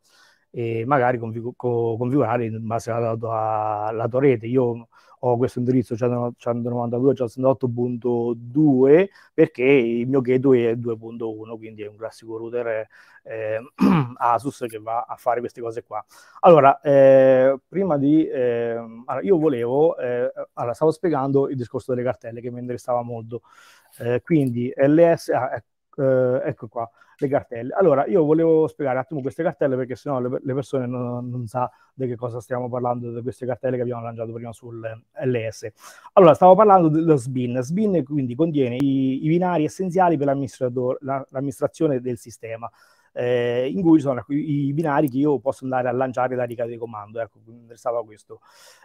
e magari convigu- configurare in base alla tua, alla tua rete. Io ho questo indirizzo 192.168.2 perché il mio gateway è 2.1, quindi è un classico router eh, (clears throat) Asus che va a fare queste cose qua. Allora, eh, prima di... Eh, allora io volevo... Eh, allora, stavo spiegando il discorso delle cartelle che mi interessava molto. Eh, quindi LS... Ah, eh, eh, ecco qua, le cartelle. Allora, io volevo spiegare un attimo queste cartelle perché sennò le, le persone non, non sa di che cosa stiamo parlando di queste cartelle che abbiamo lanciato prima sull'LS. Allora, stavo parlando dello SBIN. SBIN quindi contiene i, i binari essenziali per l'amministrazione del sistema eh, in cui sono i binari che io posso andare a lanciare la riga di comando, ecco, mi interessava questo.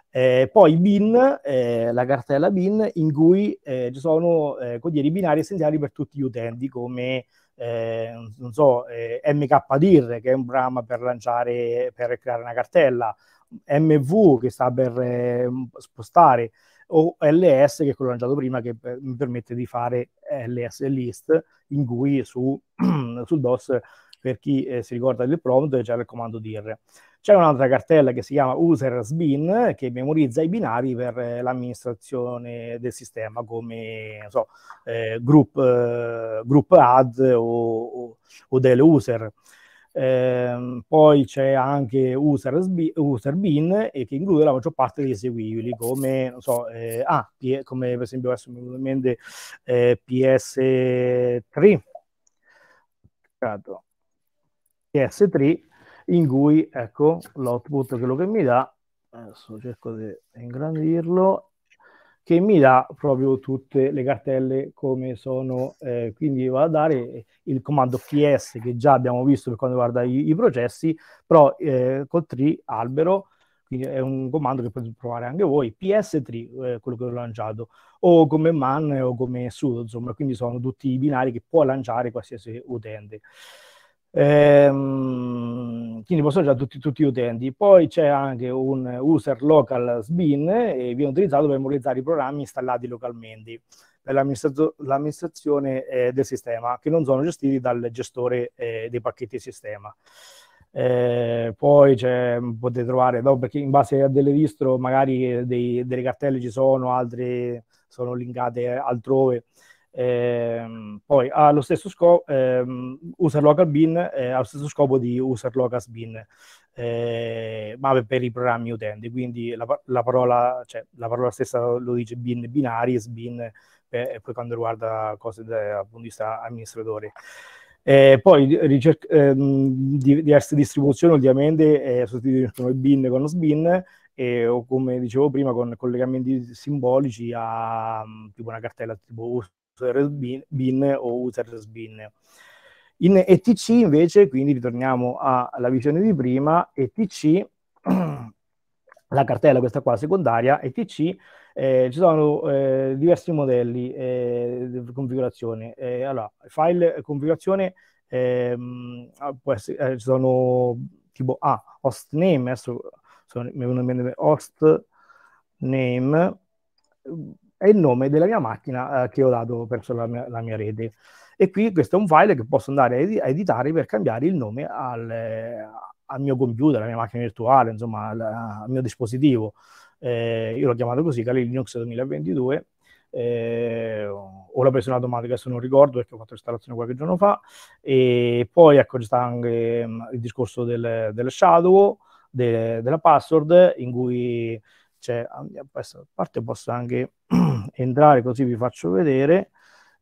Eh, poi bin, eh, la cartella bin, in cui eh, ci sono eh, codieri binari essenziali per tutti gli utenti, come eh, non so, eh, MKDIR, che è un programma per lanciare, per creare una cartella, MV, che sta per eh, spostare, o LS, che è quello lanciato prima, che eh, mi permette di fare LS list, in cui su, (clears throat) sul DOS per chi eh, si ricorda del prompt c'era il comando dir. C'è un'altra cartella che si chiama user sbin che memorizza i binari per eh, l'amministrazione del sistema come so, eh, group, eh, group add o, o, o del user. Eh, poi c'è anche user, sbi, user bin e che include la maggior parte degli eseguibili come, non so, eh, ah, come per esempio adesso mi viene in mente eh, PS3 Peccato. PS3 in cui ecco l'output quello che mi dà adesso cerco di ingrandirlo che mi dà proprio tutte le cartelle come sono eh, quindi va a dare il comando ps che già abbiamo visto per quanto riguarda i, i processi però eh, col tree albero quindi è un comando che potete provare anche voi ps3 eh, quello che ho lanciato o come man o come sudo insomma quindi sono tutti i binari che può lanciare qualsiasi utente Ehm, quindi possono già tutti, tutti gli utenti. Poi c'è anche un user local sbin e viene utilizzato per memorizzare i programmi installati localmente per l'amministrazione eh, del sistema, che non sono gestiti dal gestore eh, dei pacchetti sistema. Eh, poi potete trovare, no, perché in base a delle distro magari eh, dei, delle cartelle ci sono, altre sono linkate altrove. Ehm, poi ha lo stesso scopo, ehm, user local bin eh, ha lo stesso scopo di user local bin, eh, ma per i programmi utenti, quindi la, la, parola, cioè, la parola stessa lo dice bin binari, sbin, per, poi quando riguarda cose dal punto di vista amministratore. Eh, poi ricerca, ehm, diverse distribuzioni ovviamente eh, sostituiscono il bin con lo sbin e, o come dicevo prima con collegamenti simbolici a mm, tipo una cartella tipo user bin o user bin. In ETC invece, quindi ritorniamo alla visione di prima, ETC, (clears throat) la cartella questa qua secondaria, ETC, eh, ci sono eh, diversi modelli eh, di configurazione. Eh, allora, file configurazione, ehm, ah, può essere, eh, ci sono tipo A, ah, host name, adesso sono, host name, è il nome della mia macchina eh, che ho dato verso la mia, la mia, rete. E qui questo è un file che posso andare a, editare per cambiare il nome al, eh, al, mio computer, alla mia macchina virtuale, insomma al, al mio dispositivo. Eh, io l'ho chiamato così, Kali Linux 2022. Eh, o l'ho preso automatica se non ricordo perché ho fatto l'installazione qualche giorno fa e poi ecco c'è anche mm, il discorso del, del shadow de, della password in cui c'è ah, a parte posso anche (clears throat) entrare così vi faccio vedere,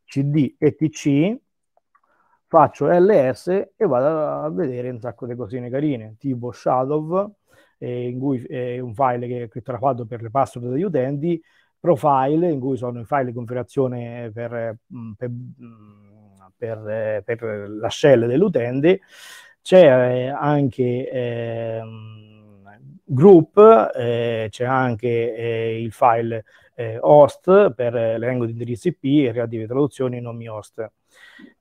cd e tc, faccio ls e vado a vedere un sacco di cosine carine, tipo shadow, eh, in cui è eh, un file che è criptografato per le password degli utenti, profile, in cui sono i file di configurazione per, mm, per, mm, per, eh, per la shell dell'utente, c'è eh, anche eh, group, eh, c'è anche eh, il file eh, host per eh, l'elenco di indirizzi IP e relative traduzioni nomi host.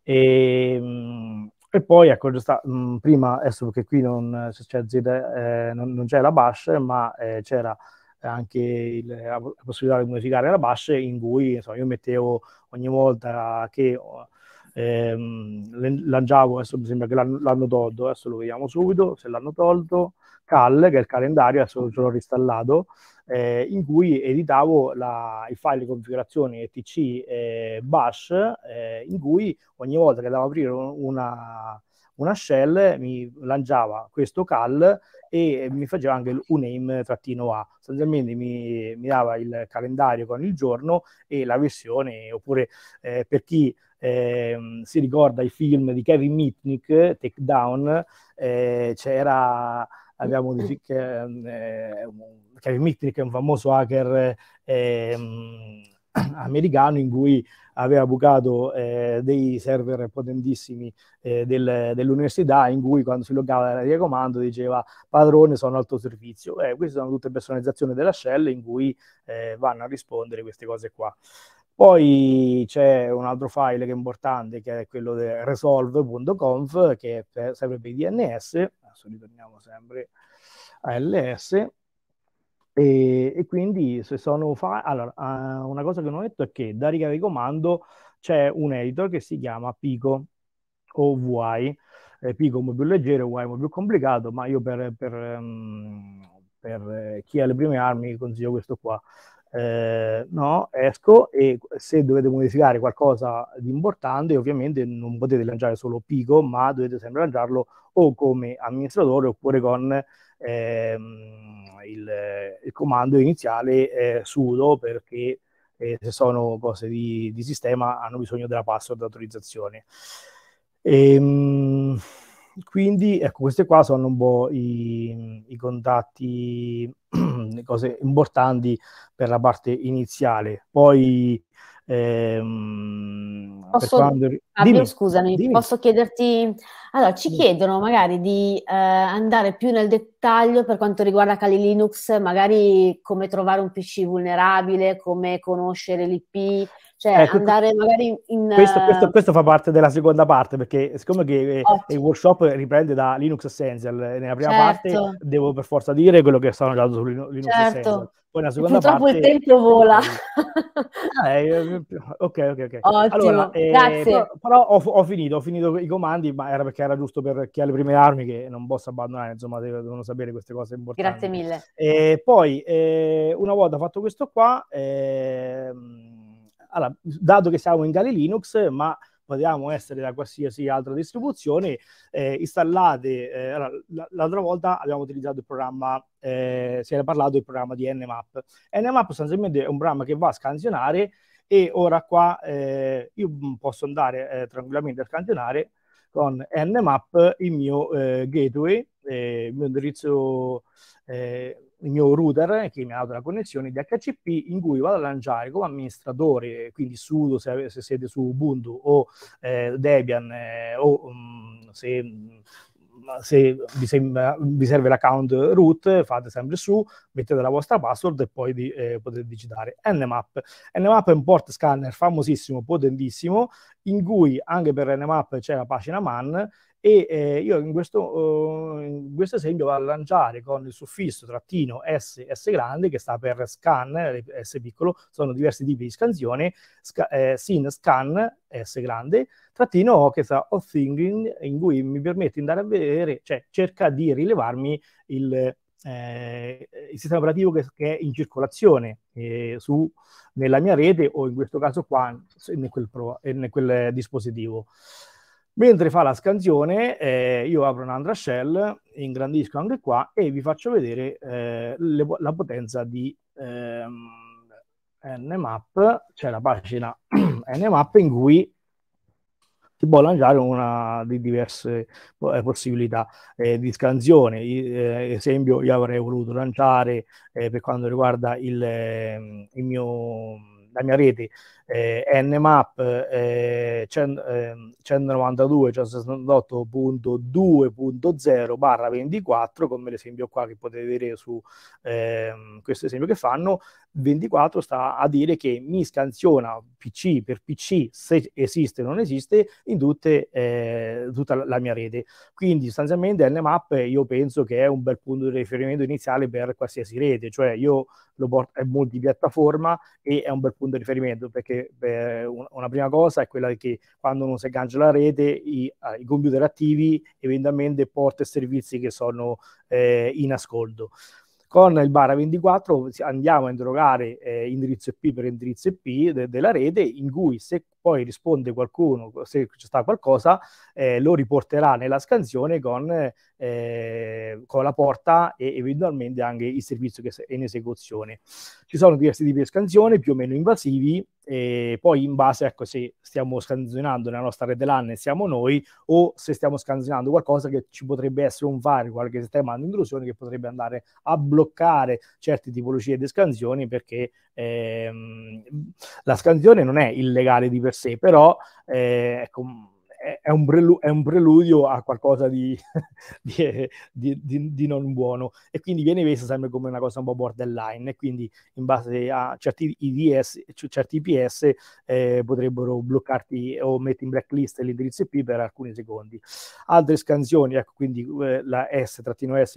E, ehm, e poi, ecco, sta, mh, mm, prima, adesso che qui non, cioè, zide, eh, non, non c'è la bash, ma eh, c'era anche il, la possibilità di modificare la bash in cui insomma, io mettevo ogni volta che ehm, lanciavo, adesso mi sembra che l'hanno, l'hanno tolto, adesso lo vediamo subito se l'hanno tolto, CAL, que es el calendario, adesso ce l'ho ristallato, eh, in cui editavo la, i file di configurazione etc eh, bash, eh, in cui ogni volta che andavo a aprire una, una shell mi lanciava questo cal e mi faceva anche un l'uname-a. Sostanzialmente mi, mi, dava il calendario con il giorno e la versione, oppure eh, per chi eh, si ricorda i film di Kevin Mitnick, Takedown, eh, c'era aveva modificato eh, Kevin eh, Mitnick è un famoso hacker eh, ehm, (clears throat) americano in cui aveva bucato eh, dei server potentissimi eh, del, dell'università in cui quando si logava l'area di comando diceva padrone sono al tuo servizio. Eh, queste sono tutte personalizzazioni della shell in cui eh, vanno a rispondere queste cose qua. Poi c'è un altro file che è importante, che è quello del resolve.conf, che è per, sempre per i DNS, adesso ritorniamo sempre a LS, e, e quindi se sono file... Allora, ah, una cosa che non ho detto è che da riga di comando c'è un editor che si chiama Pico o VI, eh, Pico un po' più leggero, VI un po' più complicato, ma io per, per, mm, per eh, chi ha le prime armi consiglio questo qua eh, no, esco e se dovete modificare qualcosa di importante, ovviamente non potete lanciare solo Pico, ma dovete sempre lanciarlo o come amministratore oppure con ehm, il, il, comando iniziale eh, sudo perché eh, se sono cose di, di, sistema hanno bisogno della password d'autorizzazione. Ehm, quindi ecco, queste qua sono un po' i, i contatti, (clears throat) le cose importanti per la parte iniziale. Poi Ehm, posso, quando... Fabio, dimmi, scusami, dimmi. posso chiederti, allora ci chiedono magari di eh, andare più nel dettaglio per quanto riguarda Kali Linux, magari come trovare un PC vulnerabile, come conoscere l'IP, cioè, eh, andare magari in... Questo, eh, questo, questo, fa parte della seconda parte, perché siccome che eh, il workshop riprende da Linux Essential, eh, nella prima certo. parte devo per forza dire quello che stanno già su Linux certo. Essential. Poi nella seconda Purtroppo parte... il tempo vola. Eh, ah, ok, ok, ok. Ottimo. Allora, eh, Grazie. Però, però ho, ho, finito, ho finito i comandi, ma era perché era giusto per chi ha le prime armi che non posso abbandonare, insomma, devono sapere queste cose importanti. Grazie mille. E poi, una volta fatto questo qua... Eh, allora, dato che siamo in Gali Linux, ma potevamo essere da qualsiasi altra distribuzione, eh, installate, eh, allora, l'altra volta abbiamo utilizzato il programma, eh, si era parlato del programma di Nmap. Nmap sostanzialmente è un programma che va a scansionare e ora qua eh, io posso andare eh, tranquillamente a scansionare con Nmap il mio eh, gateway, il mio indirizzo il mio router che mi ha dato la connessione di HCP in cui vado a lanciare come amministratore, quindi sudo se, se siete su Ubuntu o eh, Debian eh, o um, se mm, se vi, sembra, vi, serve l'account root, fate sempre su, mettete la vostra password e poi di, eh, potete digitare nmap. Nmap è un port scanner famosissimo, potentissimo, in cui anche per nmap c'è la pagina man e eh, io in questo, eh, in questo, esempio vado a lanciare con il suffisso trattino S, S grande che sta per scan, eh, S piccolo, sono diversi tipi di scansione, sca, eh, sin scan S grande, trattino O che sta off thinking in cui mi permette di andare a vedere, cioè cerca di rilevarmi il, eh, il sistema operativo che, che, è in circolazione eh, su, nella mia rete o in questo caso qua in quel, pro, in quel dispositivo. Mentre fa la scansione, eh, io apro un'altra Shell, ingrandisco anche qua e vi faccio vedere eh, le, la potenza di ehm, Nmap, cioè la pagina (clears throat) Nmap in cui si può lanciare una di diverse eh, possibilità eh, di scansione. Eh, esempio, io avrei voluto lanciare eh, per quanto riguarda il, ehm, il mio la Ragnareti, eh, Nmap eh, 192.168.2.0 ehm, cioè barra 24, come l'esempio qua che potete vedere su eh, questo esempio che fanno, 24 sta a dire che mi scansiona PC per PC, se esiste o non esiste, in tutte, eh, tutta la mia rete. Quindi sostanzialmente NMAP io penso che è un bel punto di riferimento iniziale per qualsiasi rete, cioè io lo porto, è multipiattaforma e è un bel punto di riferimento perché beh, una prima cosa è quella che quando non si aggancia la rete i, eh, i computer attivi eventualmente porta servizi che sono eh, in ascolto. Con il bar 24 andiamo a interrogare eh, indirizzo IP per indirizzo IP de- della rete, in cui se poi risponde qualcuno, se ci sta qualcosa, eh, lo riporterà nella scansione con, eh, con la porta e eventualmente anche il servizio che è in esecuzione. Ci sono diversi tipi di scansione, più o meno invasivi, e poi in base, ecco, se stiamo scansionando nella nostra rete LAN e siamo noi, o se stiamo scansionando qualcosa che ci potrebbe essere un vario, qualche sistema di intrusione che potrebbe andare a bloccare certe tipologie di scansioni perché ehm, la scansione non è illegale di per per sé, però eh, ecco, è un, prelu- è un, preludio a qualcosa (laughs) di, di, di, di, non buono e quindi viene vista sempre come una cosa un po' borderline e quindi in base a certi IDS, certi IPS eh, potrebbero bloccarti o metti in blacklist l'indirizzo IP per alcuni secondi. Altre scansioni, ecco quindi eh, la S-S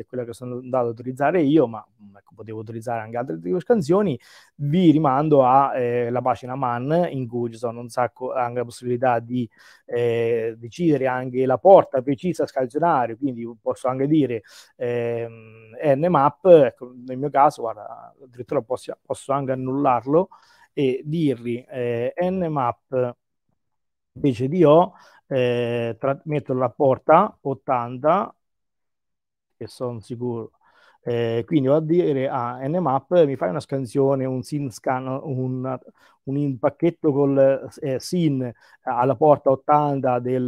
è quella che sono andato ad utilizzare io, ma mm, ecco, potevo utilizzare anche altre scansioni, vi rimando alla eh, pagina MAN in cui ci sono un sacco anche la possibilità di eh, decidere anche la porta precisa a quindi posso anche dire ehm, nmap, ecco, nel mio caso, guarda, addirittura posso, posso anche annullarlo e dirgli eh, nmap invece di O, eh, tra, metto la porta 80, che sono sicuro. Eh, quindi vado a dire a ah, nmap mi fai una scansione, un sin scan, un, un pacchetto col eh, SIN alla porta 80 del,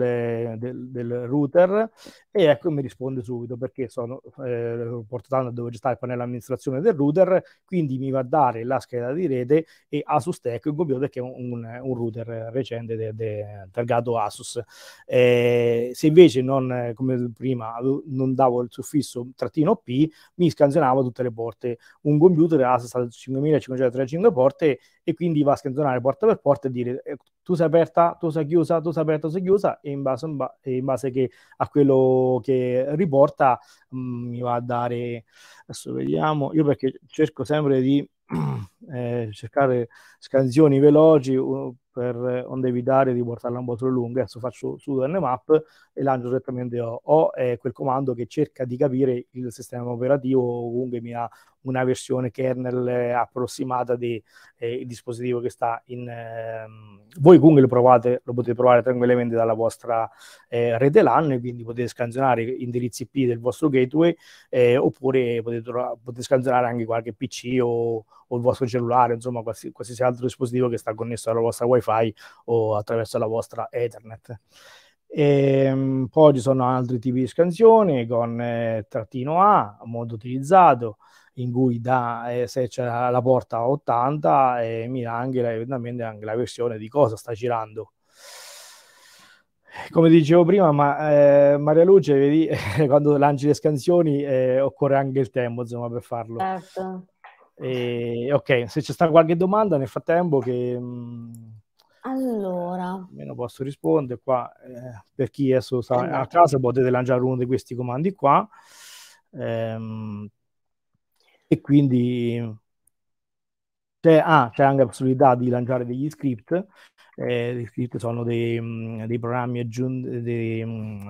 del, del, router e ecco mi risponde subito perché sono eh, porta dove sta il pannello amministrazione del router, quindi mi va a dare la scheda di rete e Asus Tech, il computer che è un, un router recente de, de, targato Asus. Eh, se invece non, come prima, non davo il suffisso trattino P, mi scansionava tutte le porte. Un computer Asus ha 5535 porte e quindi va a basket, porta per porta e dire eh, tu sei aperta, tu sei chiusa, tu sei aperta, tu sei chiusa e in base, e in base che, a quello che riporta mh, mm, mi va a dare, adesso vediamo, io perché cerco sempre di (clears throat) eh, cercare scansioni veloci, per non evitare di portarla un po' troppo lunga, adesso faccio sudo nmap e lancio direttamente O. O è quel comando che cerca di capire il sistema operativo o comunque mi ha una versione kernel approssimata del eh, dispositivo che sta in... Ehm, voi comunque lo, provate, lo potete provare tranquillamente dalla vostra eh, rete LAN, e quindi potete scansionare indirizzi IP del vostro gateway eh, oppure potete, potete scansionare anche qualche PC o, o il vostro cellulare, insomma qualsiasi, qualsiasi altro dispositivo che sta connesso alla vostra wifi o attraverso la vostra ethernet. E, ehm, poi ci sono altri tipi di scansione con eh, trattino A, modo utilizzato, in cui da, eh, se c'è la porta 80 eh, mira anche la, anche la versione di cosa sta girando. Come dicevo prima, ma, eh, Maria Luce, vedi, (laughs) quando lanci le scansioni eh, occorre anche il tempo insomma, per farlo. Certo. E, ok, se c'è stata qualche domanda nel frattempo che... Mh, allora... Eh, almeno posso rispondere qua, eh, per chi è sta a casa potete lanciare uno di questi comandi qua. Ehm, e quindi c'è, ah, c'è anche la possibilità di lanciare degli script eh, sono dei, mm, dei programmi aggiunti, dei, mm,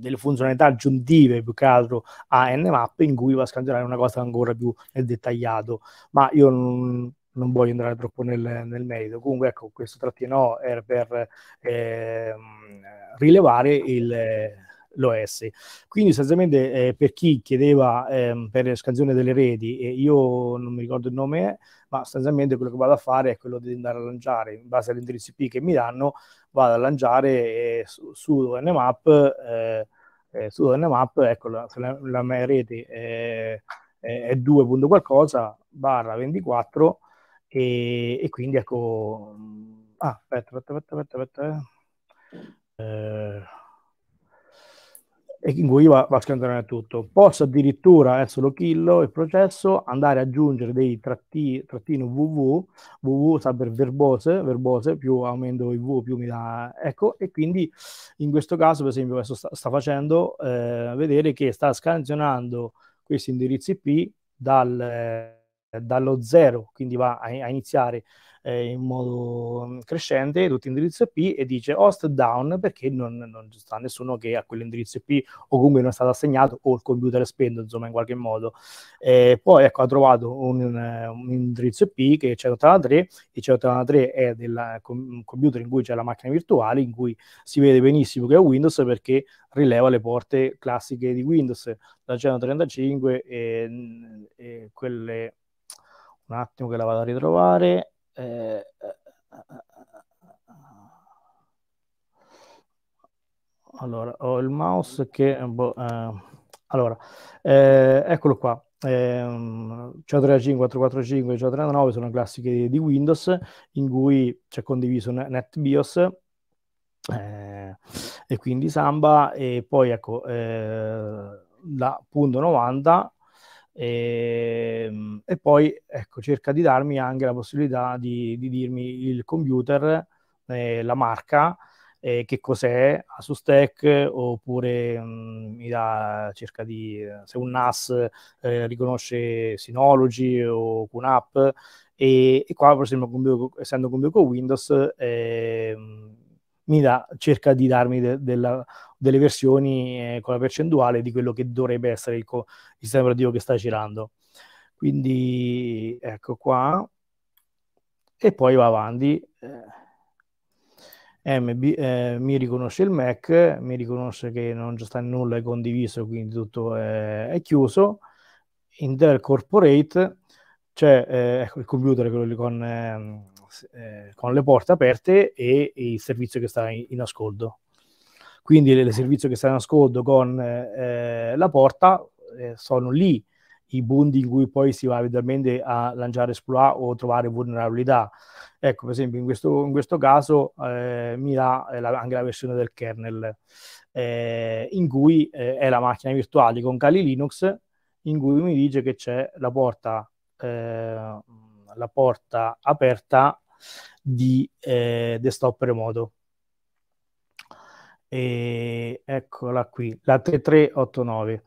delle funzionalità aggiuntive più che altro a Nmap in cui va a scansionare una cosa ancora più nel dettagliato, ma io non, non voglio entrare troppo nel, nel, merito. Comunque, ecco, questo trattino era per eh, mm, rilevare il l'OS. Quindi sostanzialmente eh, per chi chiedeva eh, per l'escansione delle reti, eh, io non mi ricordo il nome, ma sostanzialmente quello che vado a fare è quello di andare a lanciare, in base all'indirizzo IP che mi danno, vado a lanciare su, su NMAP, eh, eh, su NMAP, ecco, la, la, la mia rete è, è 2. qualcosa, barra 24, e, e quindi ecco... Mm, ah, aspetta, aspetta, aspetta, aspetta. aspetta. Eh, eh e in cui va, va a scansionare tutto. Posso addirittura, adesso lo killo il processo, andare a aggiungere dei tratti, trattino ww, ww sta per verbose, verbose, più aumento il v più mi dà, ecco, e quindi in questo caso per esempio adesso sta, sta facendo eh, vedere che sta scansionando questi indirizzi IP dal, eh, dallo zero, quindi va a, a iniziare eh, in modo mm, crescente tutti gli indirizzi IP e dice host down perché non, non sta nessuno che ha quell'indirizzo IP o comunque non è stato assegnato o il computer è spento insomma in qualche modo. Eh, poi ecco ha trovato un, un indirizzo IP che è 183 e 183 è del computer in cui c'è la macchina virtuale in cui si vede benissimo che è Windows perché rileva le porte classiche di Windows da 135 e, e quelle un attimo che la vado a ritrovare eh, allora ho il mouse che boh, eh, allora eh, eccolo qua eh, 435, 445 439 sono classiche di, di Windows in cui c'è condiviso NetBIOS eh, e quindi Samba e poi ecco eh, la punto 90 e, ehm, e, poi ecco, cerca di darmi anche la possibilità di, di dirmi il computer, eh, la marca, eh, che cos'è stack, oppure mh, mm, mi dà, cerca di, se un NAS eh, riconosce Synology o QNAP, e, e qua per esempio essendo un computer con Windows eh, dà, cerca di darmi de, della, delle versioni eh, con la percentuale di quello che dovrebbe essere il, co- il sistema operativo che sta girando. Quindi ecco qua, e poi va avanti. Eh, MB, eh, mi riconosce il Mac, mi riconosce che non sta nulla è condiviso, quindi tutto è, eh, è chiuso. In Corporate c'è cioè, eh, ecco, il computer quello lì con ehm, eh, con le porte aperte e, e il servizio che sta in, in ascolto. Quindi il servizio che sta in ascolto con eh, la porta eh, sono lì i punti in cui poi si va eventualmente a lanciare esploit o trovare vulnerabilità. Ecco, per esempio, in questo, in questo caso eh, mi dà eh, anche la versione del kernel, eh, in cui eh, è la macchina virtuale con Kali Linux, in cui mi dice che c'è la porta eh, la porta aperta di eh, desktop remoto. E eccola qui, la 3389.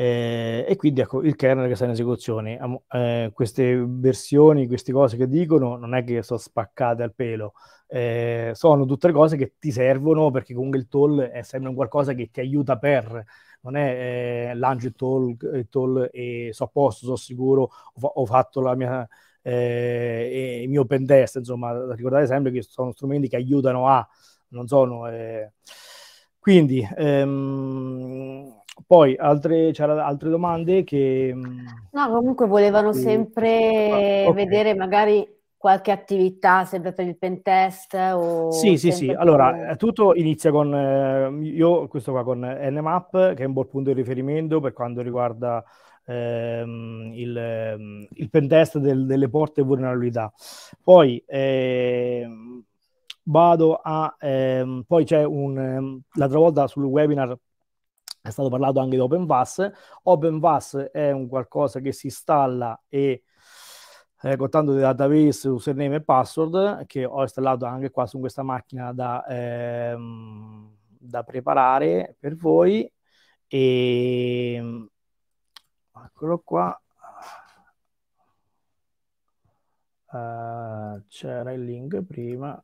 Eh, e quindi ecco il kernel che sta in esecuzione. Eh, queste versioni, queste cose che dicono, non è che sono spaccate al pelo, eh, sono tutte cose che ti servono perché comunque il toll è sempre un qualcosa che ti aiuta per, non è eh, lancio il toll, il tool e so a posto, so sicuro, ho, ho fatto la mia eh, e mio open desk, insomma, ricordate sempre che sono strumenti che aiutano a, non sono... Eh. Quindi, ehm, poi altre, c'erano altre domande che... Mm, no, comunque volevano sì. sempre ah, okay. vedere magari qualche attività sempre per il pentest o sì sì sì per... allora eh, tutto inizia con eh, io questo qua con nmap che è un buon punto di riferimento per quanto riguarda ehm, il, il pentest del, delle porte vulnerabilità. Poi ehm, vado a... Ehm, poi c'è un... Ehm, l'altra volta sul webinar è stato parlato anche di OpenVAS. OpenVAS è un qualcosa che si installa e eh, con tanto di database, username e password, che ho installato anche qua su questa macchina da, ehm, da preparare per voi. E, ehm, eccolo qua. Uh, c'era il link prima.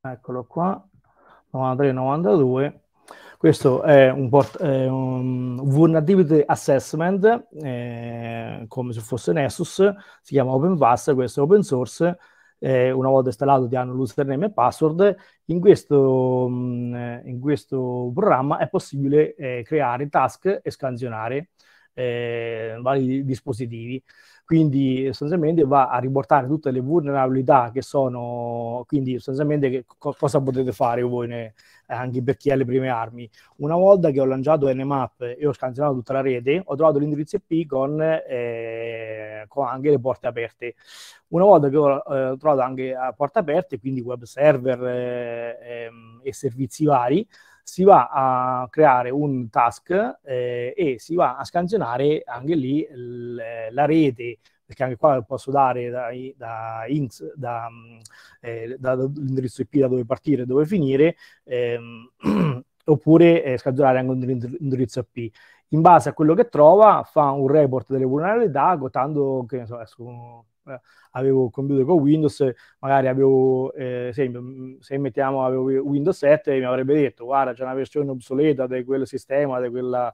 Eccolo qua, 93-92. Questo è un, port- è un vulnerability assessment, eh, come se fosse Nessus, si chiama OpenVAS, questo è open source, eh, una volta installato ti hanno l'username e password, in questo, mh, mm, eh, in questo programma è possibile eh, creare task e scansionare eh, vari dispositivi quindi sostanzialmente va a riportare tutte le vulnerabilità che sono, quindi sostanzialmente che, co- cosa potete fare voi ne, eh, anche per chi ha le prime armi. Una volta che ho lanciato Nmap e ho scansionato tutta la rete, ho trovato l'indirizzo IP con, eh, con anche le porte aperte. Una volta che ho eh, trovato anche eh, porte aperte, quindi web server eh, ehm, e servizi vari, si va a creare un task eh, e si va a scansionare anche lì l- eh, la rete perché anche qua posso dare da, da, inks, da, eh, da l'indirizzo IP da dove partire e dove finire, ehm, (clears throat) oppure eh, scansionare anche un indirizzo IP. In base a quello che trova, fa un report delle vulnerabilità, agotando, che ne so, eh, avevo il computer con Windows, magari avevo, eh, esempio, mm, se mettiamo avevo Windows 7 mi avrebbe detto guarda c'è una versione obsoleta di quel sistema, di, quella,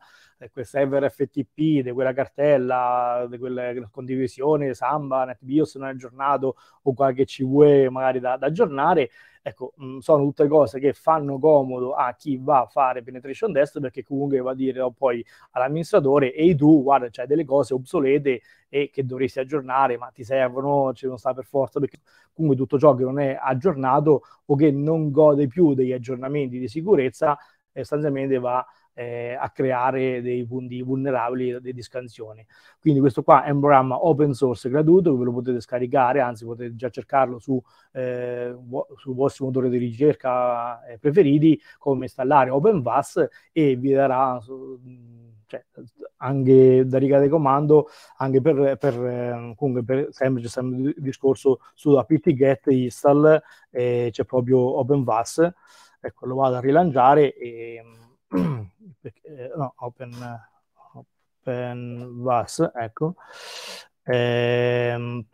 quel server FTP, di quella cartella, di quella condivisione, Samba, NetBIOS non è aggiornato o qualche CVE magari da, da aggiornare. Ecco, mh, mm, sono tutte cose che fanno comodo a chi va a fare penetration test perché comunque va a dire oh, poi all'amministratore ehi tu guarda c'hai delle cose obsolete e che dovresti aggiornare ma ti servono oggi non sta per forza perché comunque tutto ciò che non è aggiornato o che non gode più degli aggiornamenti di sicurezza eh, sostanzialmente va eh, a creare dei punti vulnerabili di, di scansione. Quindi questo qua è un programma open source gratuito che ve lo potete scaricare, anzi potete già cercarlo su, eh, sul vostro motore di ricerca eh, preferiti, come installare OpenVAS e vi darà... Su, cioè, anche da riga di comando, anche per, per, ehm, comunque per sempre c'è sempre il discorso su apt get install, e c'è proprio OpenVAS, ecco lo vado a rilanciare e (clears throat) eh, no, open, open VAS, ecco. Ehm,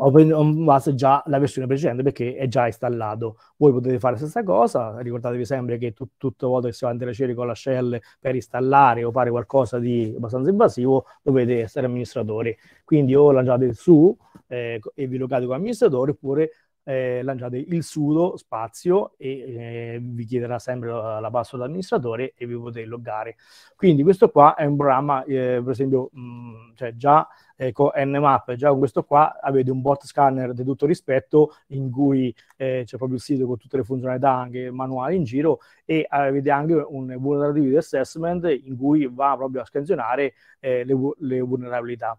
OpenOS già la versione precedente perché è già installato. Voi potete fare la stessa cosa, ricordatevi sempre che tut- tutte le volte che si va a interagire con la shell per installare o fare qualcosa di abbastanza invasivo dovete essere amministratori. Quindi o lanciate su eh, e vi locate come amministratore oppure eh, lanciate il sudo spazio e eh, vi chiederà sempre la, la password amministratore e vi potete loggare. Quindi questo qua è un programma, eh, per esempio, mh, cioè già eh, con Nmap, già con questo qua avete un bot scanner di tutto rispetto in cui eh, c'è proprio il sito con tutte le funzionalità anche manuali in giro e avete anche un vulnerability assessment in cui va proprio a scansionare eh, le, le vulnerabilità.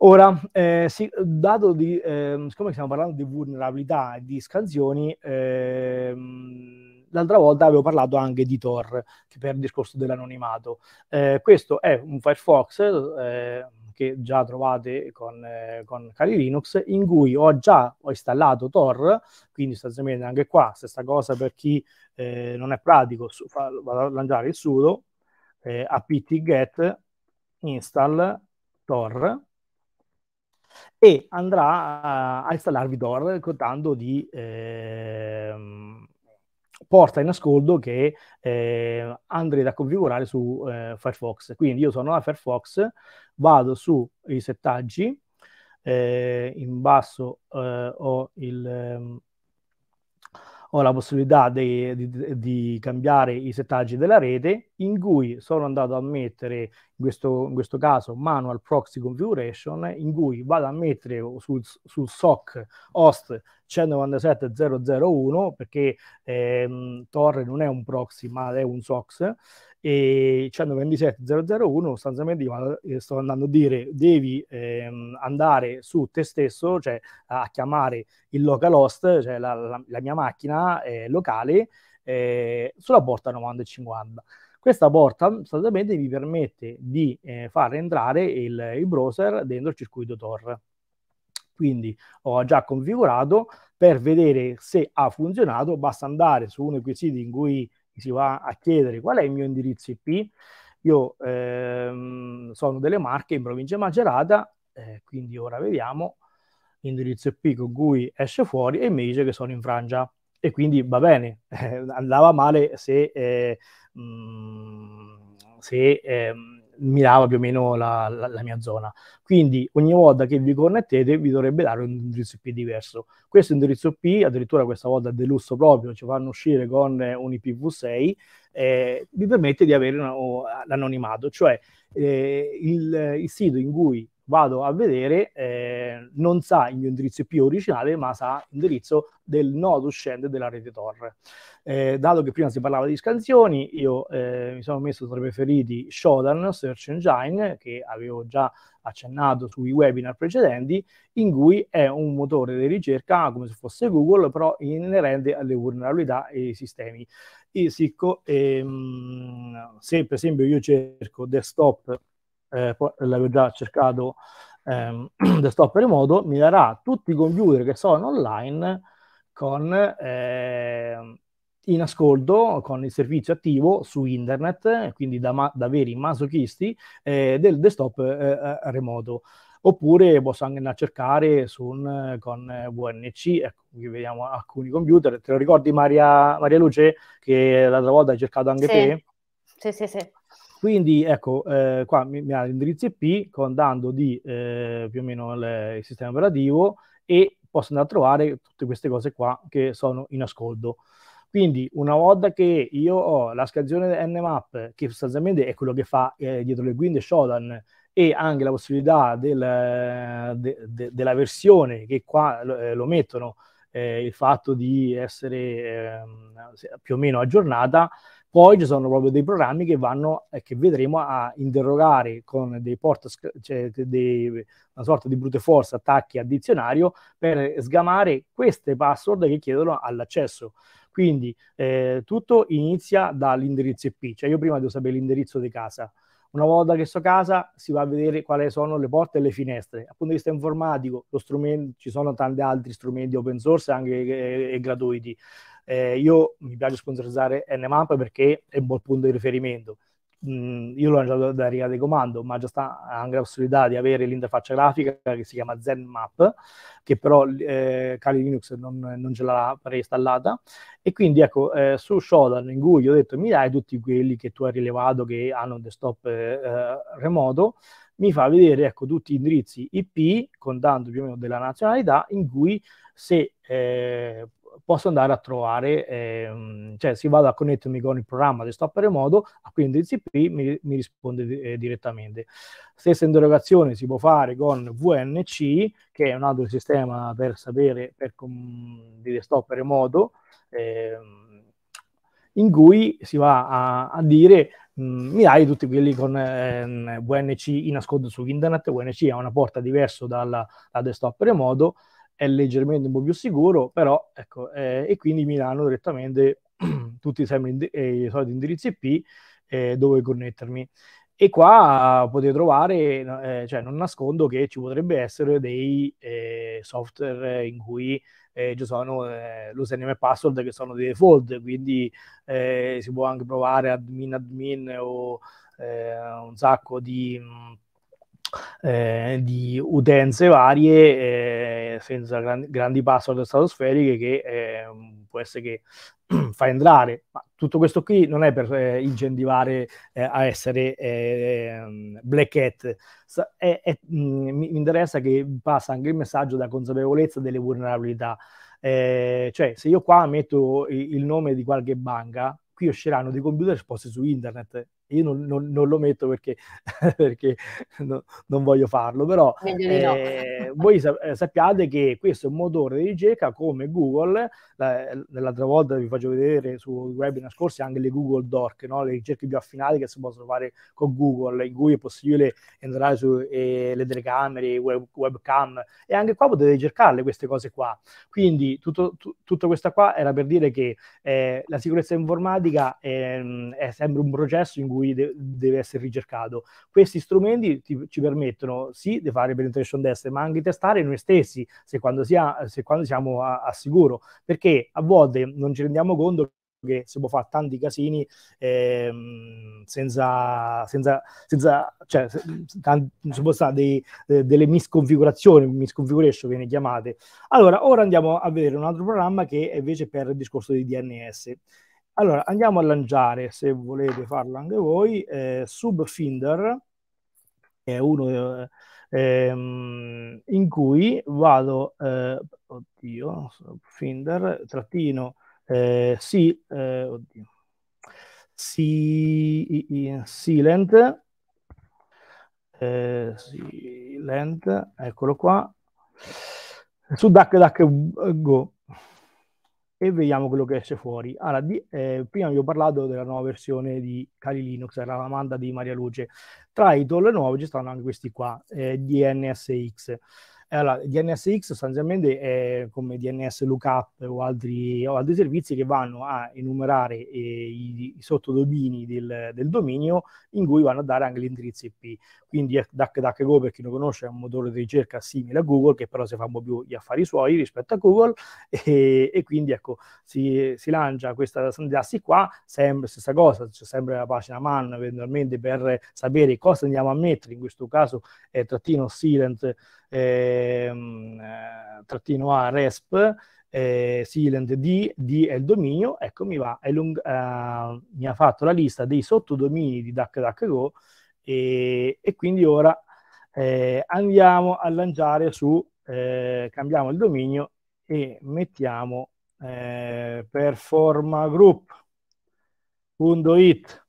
Ora, eh, sì, dato di, eh, siccome stiamo parlando di vulnerabilità e di scansioni, ehm, l'altra volta avevo parlato anche di Tor, che per il discorso dell'anonimato. Eh, questo è un Firefox eh, che già trovate con, eh, con Kali Linux, in cui ho già ho installato Tor, quindi sostanzialmente anche qua, stessa cosa per chi eh, non è pratico, su, fa, vado a lanciare il sudo, apt-get install Tor, e andrà a, installarvi DOR contando di eh, porta in ascolto che eh, andrete a configurare su eh, Firefox. Quindi io sono a Firefox, vado sui settaggi, eh, in basso eh, ho il ehm, ho la possibilità di, di, di, cambiare i settaggi della rete in cui sono andato a mettere in questo, in questo caso manual proxy configuration in cui vado a mettere sul, sul SOC host 197.001 perché ehm, Torre non è un proxy ma è un SOX e 127.001 sostanzialmente io eh, sto andando a dire devi ehm, andare su te stesso cioè a chiamare il localhost cioè la, la, la mia macchina eh, locale eh, sulla porta 9050 questa porta sostanzialmente vi permette di eh, far entrare il, il browser dentro il circuito Tor quindi ho già configurato per vedere se ha funzionato, basta andare su uno di quei siti in cui si va a chiedere qual è il mio indirizzo IP. Io ehm, sono delle Marche in provincia di Macerata, eh, quindi ora vediamo l'indirizzo IP con cui esce fuori e mi dice che sono in Francia. E quindi va bene, eh, (laughs) andava male se, eh, mh, mm, se ehm, mirava più o meno la, la, la, mia zona. Quindi ogni volta che vi connettete vi dovrebbe dare un indirizzo IP diverso. Questo indirizzo IP, addirittura questa volta è delusso proprio, ci fanno uscire con eh, un IPv6, eh, vi permette di avere una, l'anonimato, cioè eh, il, il sito in cui vado a vedere, eh, non sa il mio indirizzo IP originale, ma sa l'indirizzo del nodo uscente della rete Tor. Eh, dato che prima si parlava di scansioni, io eh, mi sono messo tra i preferiti Shodan, Search Engine, che avevo già accennato sui webinar precedenti, in cui è un motore di ricerca come se fosse Google, però inerente alle vulnerabilità e ai sistemi. E, sicco, ehm, se per esempio io cerco desktop eh, l'avevo già cercato ehm, (clears throat) desktop remoto, mi darà tutti i computer che sono online con, eh, in ascolto con il servizio attivo su internet, quindi da, ma- da veri masochisti, eh, del desktop eh, eh, remoto. Oppure posso anche andare a cercare su un, con VNC, eh, ecco, qui vediamo alcuni computer. Te lo ricordi Maria, Maria Luce, che l'altra volta hai cercato anche sì. te? Sì, sì, sì. Quindi ecco, eh, qua mi, mi, ha l'indirizzo IP con dando di eh, più o meno le, il sistema operativo e posso andare a trovare tutte queste cose qua che sono in ascolto. Quindi una volta che io ho la scansione NMAP, che sostanzialmente è quello che fa eh, dietro le guide Shodan, e anche la possibilità del, de, de, della versione che qua lo, eh, lo mettono, eh, il fatto di essere ehm, più o meno aggiornata, poi ci sono proprio dei programmi che vanno e eh, che vedremo a interrogare con dei port, cioè dei, una sorta di brute force attacchi a dizionario per sgamare queste password che chiedono all'accesso. Quindi eh, tutto inizia dall'indirizzo IP, cioè io prima devo sapere l'indirizzo di casa. Una volta che sto a casa si va a vedere quali sono le porte e le finestre. Dal punto di vista informatico, ci sono tanti altri strumenti open source anche e, eh, e gratuiti. Eh, io mi piace sponsorizzare NMAP perché è un buon punto di riferimento. Mm, io l'ho lanciato da riga di comando, ma già sta anche la possibilità di avere l'interfaccia grafica che si chiama ZenMap, che però eh, Kali Linux non, non ce l'ha preinstallata. E quindi ecco, eh, su Shodan in cui ho detto mi dai tutti quelli che tu hai rilevato che hanno un desktop eh, eh remoto, mi fa vedere ecco, tutti gli indirizzi IP, contando più o meno della nazionalità, in cui se eh, posso andare a trovare, ehm, cioè se vado a connettermi con il programma desktop remoto, a quei indirizzi IP mi, mi risponde eh, direttamente. Stessa interrogazione si può fare con VNC, che è un altro sistema per sapere per com- di desktop remoto, ehm, in cui si va a, a dire mm, mi hai tutti quelli con ehm, VNC in ascolto su internet, VNC è una porta diversa dalla, dal desktop remoto, è leggermente un po' più sicuro, però ecco, eh, e quindi Milano direttamente (clears throat) tutti sempre ind- eh, i soliti indirizzi IP eh, dove connettermi. E qua potete trovare, eh, cioè non nascondo che ci potrebbe essere dei eh, software in cui eh, ci sono eh, l'username e password che sono dei default, quindi si può anche provare admin admin o un sacco di... Mh, eh, di utenze varie eh, senza gran- grandi password stratosferiche che eh, può essere che (clears throat) fa entrare. Ma tutto questo qui non è per eh, incentivare eh, a essere ehm, black hat, Sa- è, è, mh, mm, mi interessa che passa anche il messaggio da consapevolezza delle vulnerabilità. Eh, cioè, se io qua metto il nome di qualche banca, qui usciranno dei computer esposti su internet io non, non, non lo metto perché, (laughs) perché no, non voglio farlo, però eh, voi sap- eh, sappiate che questo è un motore di ricerca come Google, la, l'altra volta vi faccio vedere sui webinar scorsi anche le Google Doc, no? le ricerche più affinate che si possono fare con Google, in cui è possibile entrare sulle eh, telecamere, web, webcam, e anche qua potete cercarle queste cose qua. Quindi tutto, tu, tutta questa qua era per dire che eh, la sicurezza informatica è, ehm, è sempre un processo in cui cui de- deve essere ricercato. Questi strumenti ti- ci permettono sì di fare penetration test, ma anche testare noi stessi, se quando, sia, se quando siamo a-, a sicuro, perché a volte non ci rendiamo conto che si può fare tanti casini ehm, senza, senza, senza cioè, tanti, si può fare dei, eh, delle misconfigurazioni, misconfiguration viene chiamate. Allora, ora andiamo a vedere un altro programma che è invece per il discorso di DNS. Allora, andiamo a lanciare, se volete farlo anche voi, eh, Subfinder, è uno eh, ehm, in cui vado, eh, oddio, Subfinder, trattino, eh, sì, eh, oddio, sì, silent, eh, silent, eccolo qua, su DuckDuckGo e vediamo quello che esce fuori. Allora, di, eh, prima vi ho parlato della nuova versione di Kali Linux, era la manda di Maria Luce. Tra i tool nuovi ci stanno anche questi qua, eh, DNSX. Eh, allora, DNSX sostanzialmente è come DNS lookup o altri, o altri servizi che vanno a enumerare eh, i, i, sottodomini del, del, dominio in cui vanno a dare anche l'indirizzo IP. Quindi eh, DuckDuckGo, per chi non conosce, è un motore di ricerca simile a Google, che però si fa un po' più gli affari suoi rispetto a Google, (laughs) e, e quindi ecco, si, si lancia questa sandassi qua, sempre stessa cosa, c'è sempre la pagina man eventualmente per sapere cosa andiamo a mettere, in questo caso è trattino silent eh, ehm, eh, trattino A resp, eh, silent D, D è il dominio, ecco mi, va, lung- eh, mi ha fatto la lista dei sottodomini di DuckDuckGo e, e quindi ora eh, andiamo a lanciare su, eh, cambiamo il dominio e mettiamo eh, performagroup.it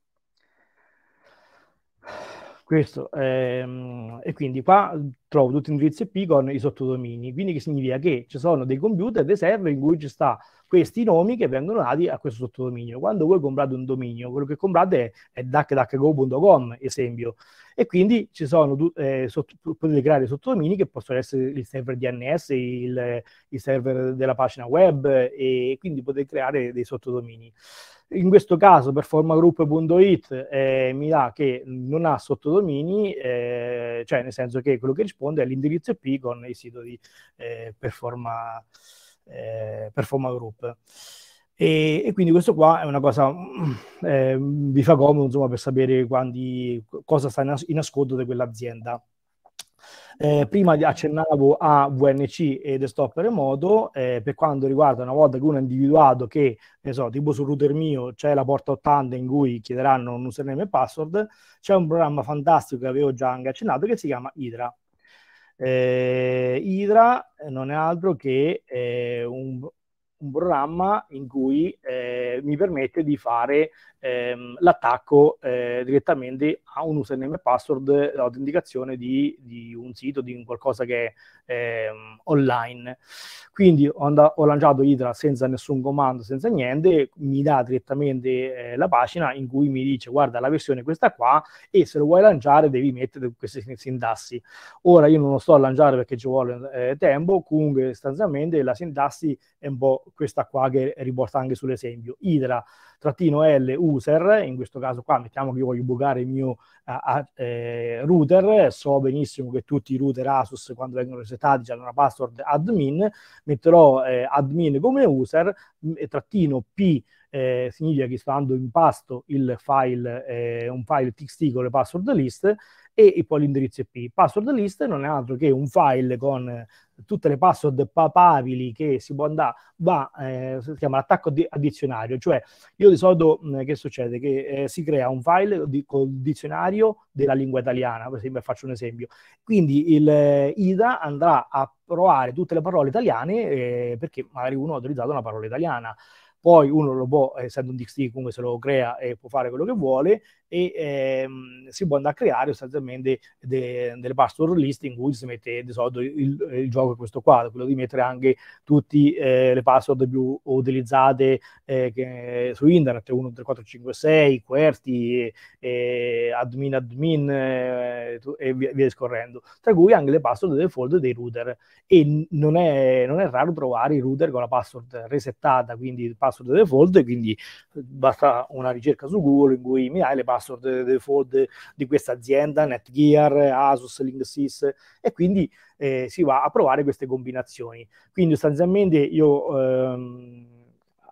questo, ehm, e quindi qua trovo tutti indirizzi IP con i sottodomini, quindi che significa che ci sono dei computer, dei server in cui ci sta questi nomi che vengono dati a questo sottodominio. Quando voi comprate un dominio, quello che comprate è, è duckduckgo.com, esempio, e quindi ci sono, eh, sotto, potete creare sottodomini che possono essere il server DNS, il, il server della pagina web, e quindi potete creare dei sottodomini. In questo caso performagroup.it eh, mi dà che non ha sottodomini, eh, cioè nel senso che quello che risponde è l'indirizzo IP con il sito di eh, Performa, eh, Performa Group. E, e, quindi questo qua è una cosa eh, vi fa comodo insomma, per sapere quando, cosa sta in, as- in ascolto di quell'azienda. Eh, prima accennavo a VNC e desktop remoto, eh, per quanto riguarda una volta che uno ha individuato che, ne so, tipo sul router mio c'è la porta 80 in cui chiederanno un username e password, c'è un programma fantastico che avevo già anche accennato che si chiama Hydra. Eh, Hydra eh, non è altro che eh, un, un programma in cui eh, mi permette di fare ehm, l'attacco eh, direttamente a un username e password, l'autenticazione eh, di, di un sito, di un qualcosa che è ehm, online. Quindi ho, and- ho, lanciato Hydra senza nessun comando, senza niente, mi dà direttamente eh, la pagina in cui mi dice guarda la versione è questa qua e se lo vuoi lanciare devi mettere queste sintassi. Ora io non lo sto a lanciare perché ci vuole eh, tempo, comunque sostanzialmente la sintassi è un po' questa qua che riporta anche sull'esempio. Hydra trattino L1 user, in questo caso qua mettiamo che io voglio bucare il mio uh, uh, router, so benissimo che tutti i router Asus quando vengono resetati hanno una password admin, metterò eh, admin come user, mh, trattino P eh, significa che sto dando in pasto il file, eh, un file txt con le password list e poi l'indirizzo IP. Password list non è altro che un file con eh, tutte le password papabili che si può andare, va, eh, si chiama attacco di- a dizionario, cioè io di solito mh, mm, che succede? Che eh, si crea un file di- col dizionario della lingua italiana, per esempio faccio un esempio, quindi il eh, IDA andrà a provare tutte le parole italiane eh, perché magari uno ha utilizzato una parola italiana poi uno lo può, essendo un DXT, comunque se lo crea e può fare quello che vuole, e ehm, si può andare a creare sostanzialmente delle password list in cui si mette di solito il, il gioco in questo quadro, quello di mettere anche tutte eh, le password più utilizzate eh, che, su internet, 1, 3, 4, 5, 6, QWERTY, eh, admin admin eh, e via, via scorrendo, tra cui anche le password default dei router e non è, non è raro trovare i router con la password resettata, quindi il password default, quindi basta una ricerca su Google in cui mi dai le password password default fold di questa azienda, Netgear, Asus, Linksys e quindi eh, si va a provare queste combinazioni. Quindi sostanzialmente io... Ehm,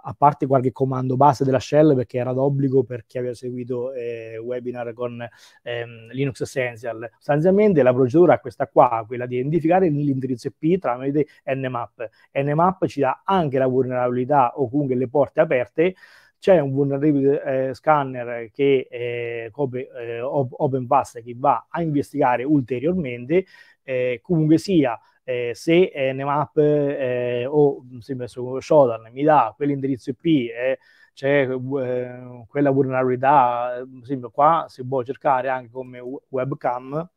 a parte qualche comando base della shell perché era d'obbligo per chi aveva seguito eh, webinar con ehm, Linux Essential. Sostanzialmente la procedura è questa qua, quella di identificare l'indirizzo IP tramite nmap. nmap ci dà anche la vulnerabilità o comunque le porte aperte c'è un vulnerability eh, scanner che eh, copre eh, OpenVast che va a investigare ulteriormente, eh, comunque sia eh, se eh, NMAP eh, o mm, sempre su Shodan mi dà quell'indirizzo IP eh, c'è eh, quella vulnerabilità, per eh, esempio qua si può cercare anche come webcam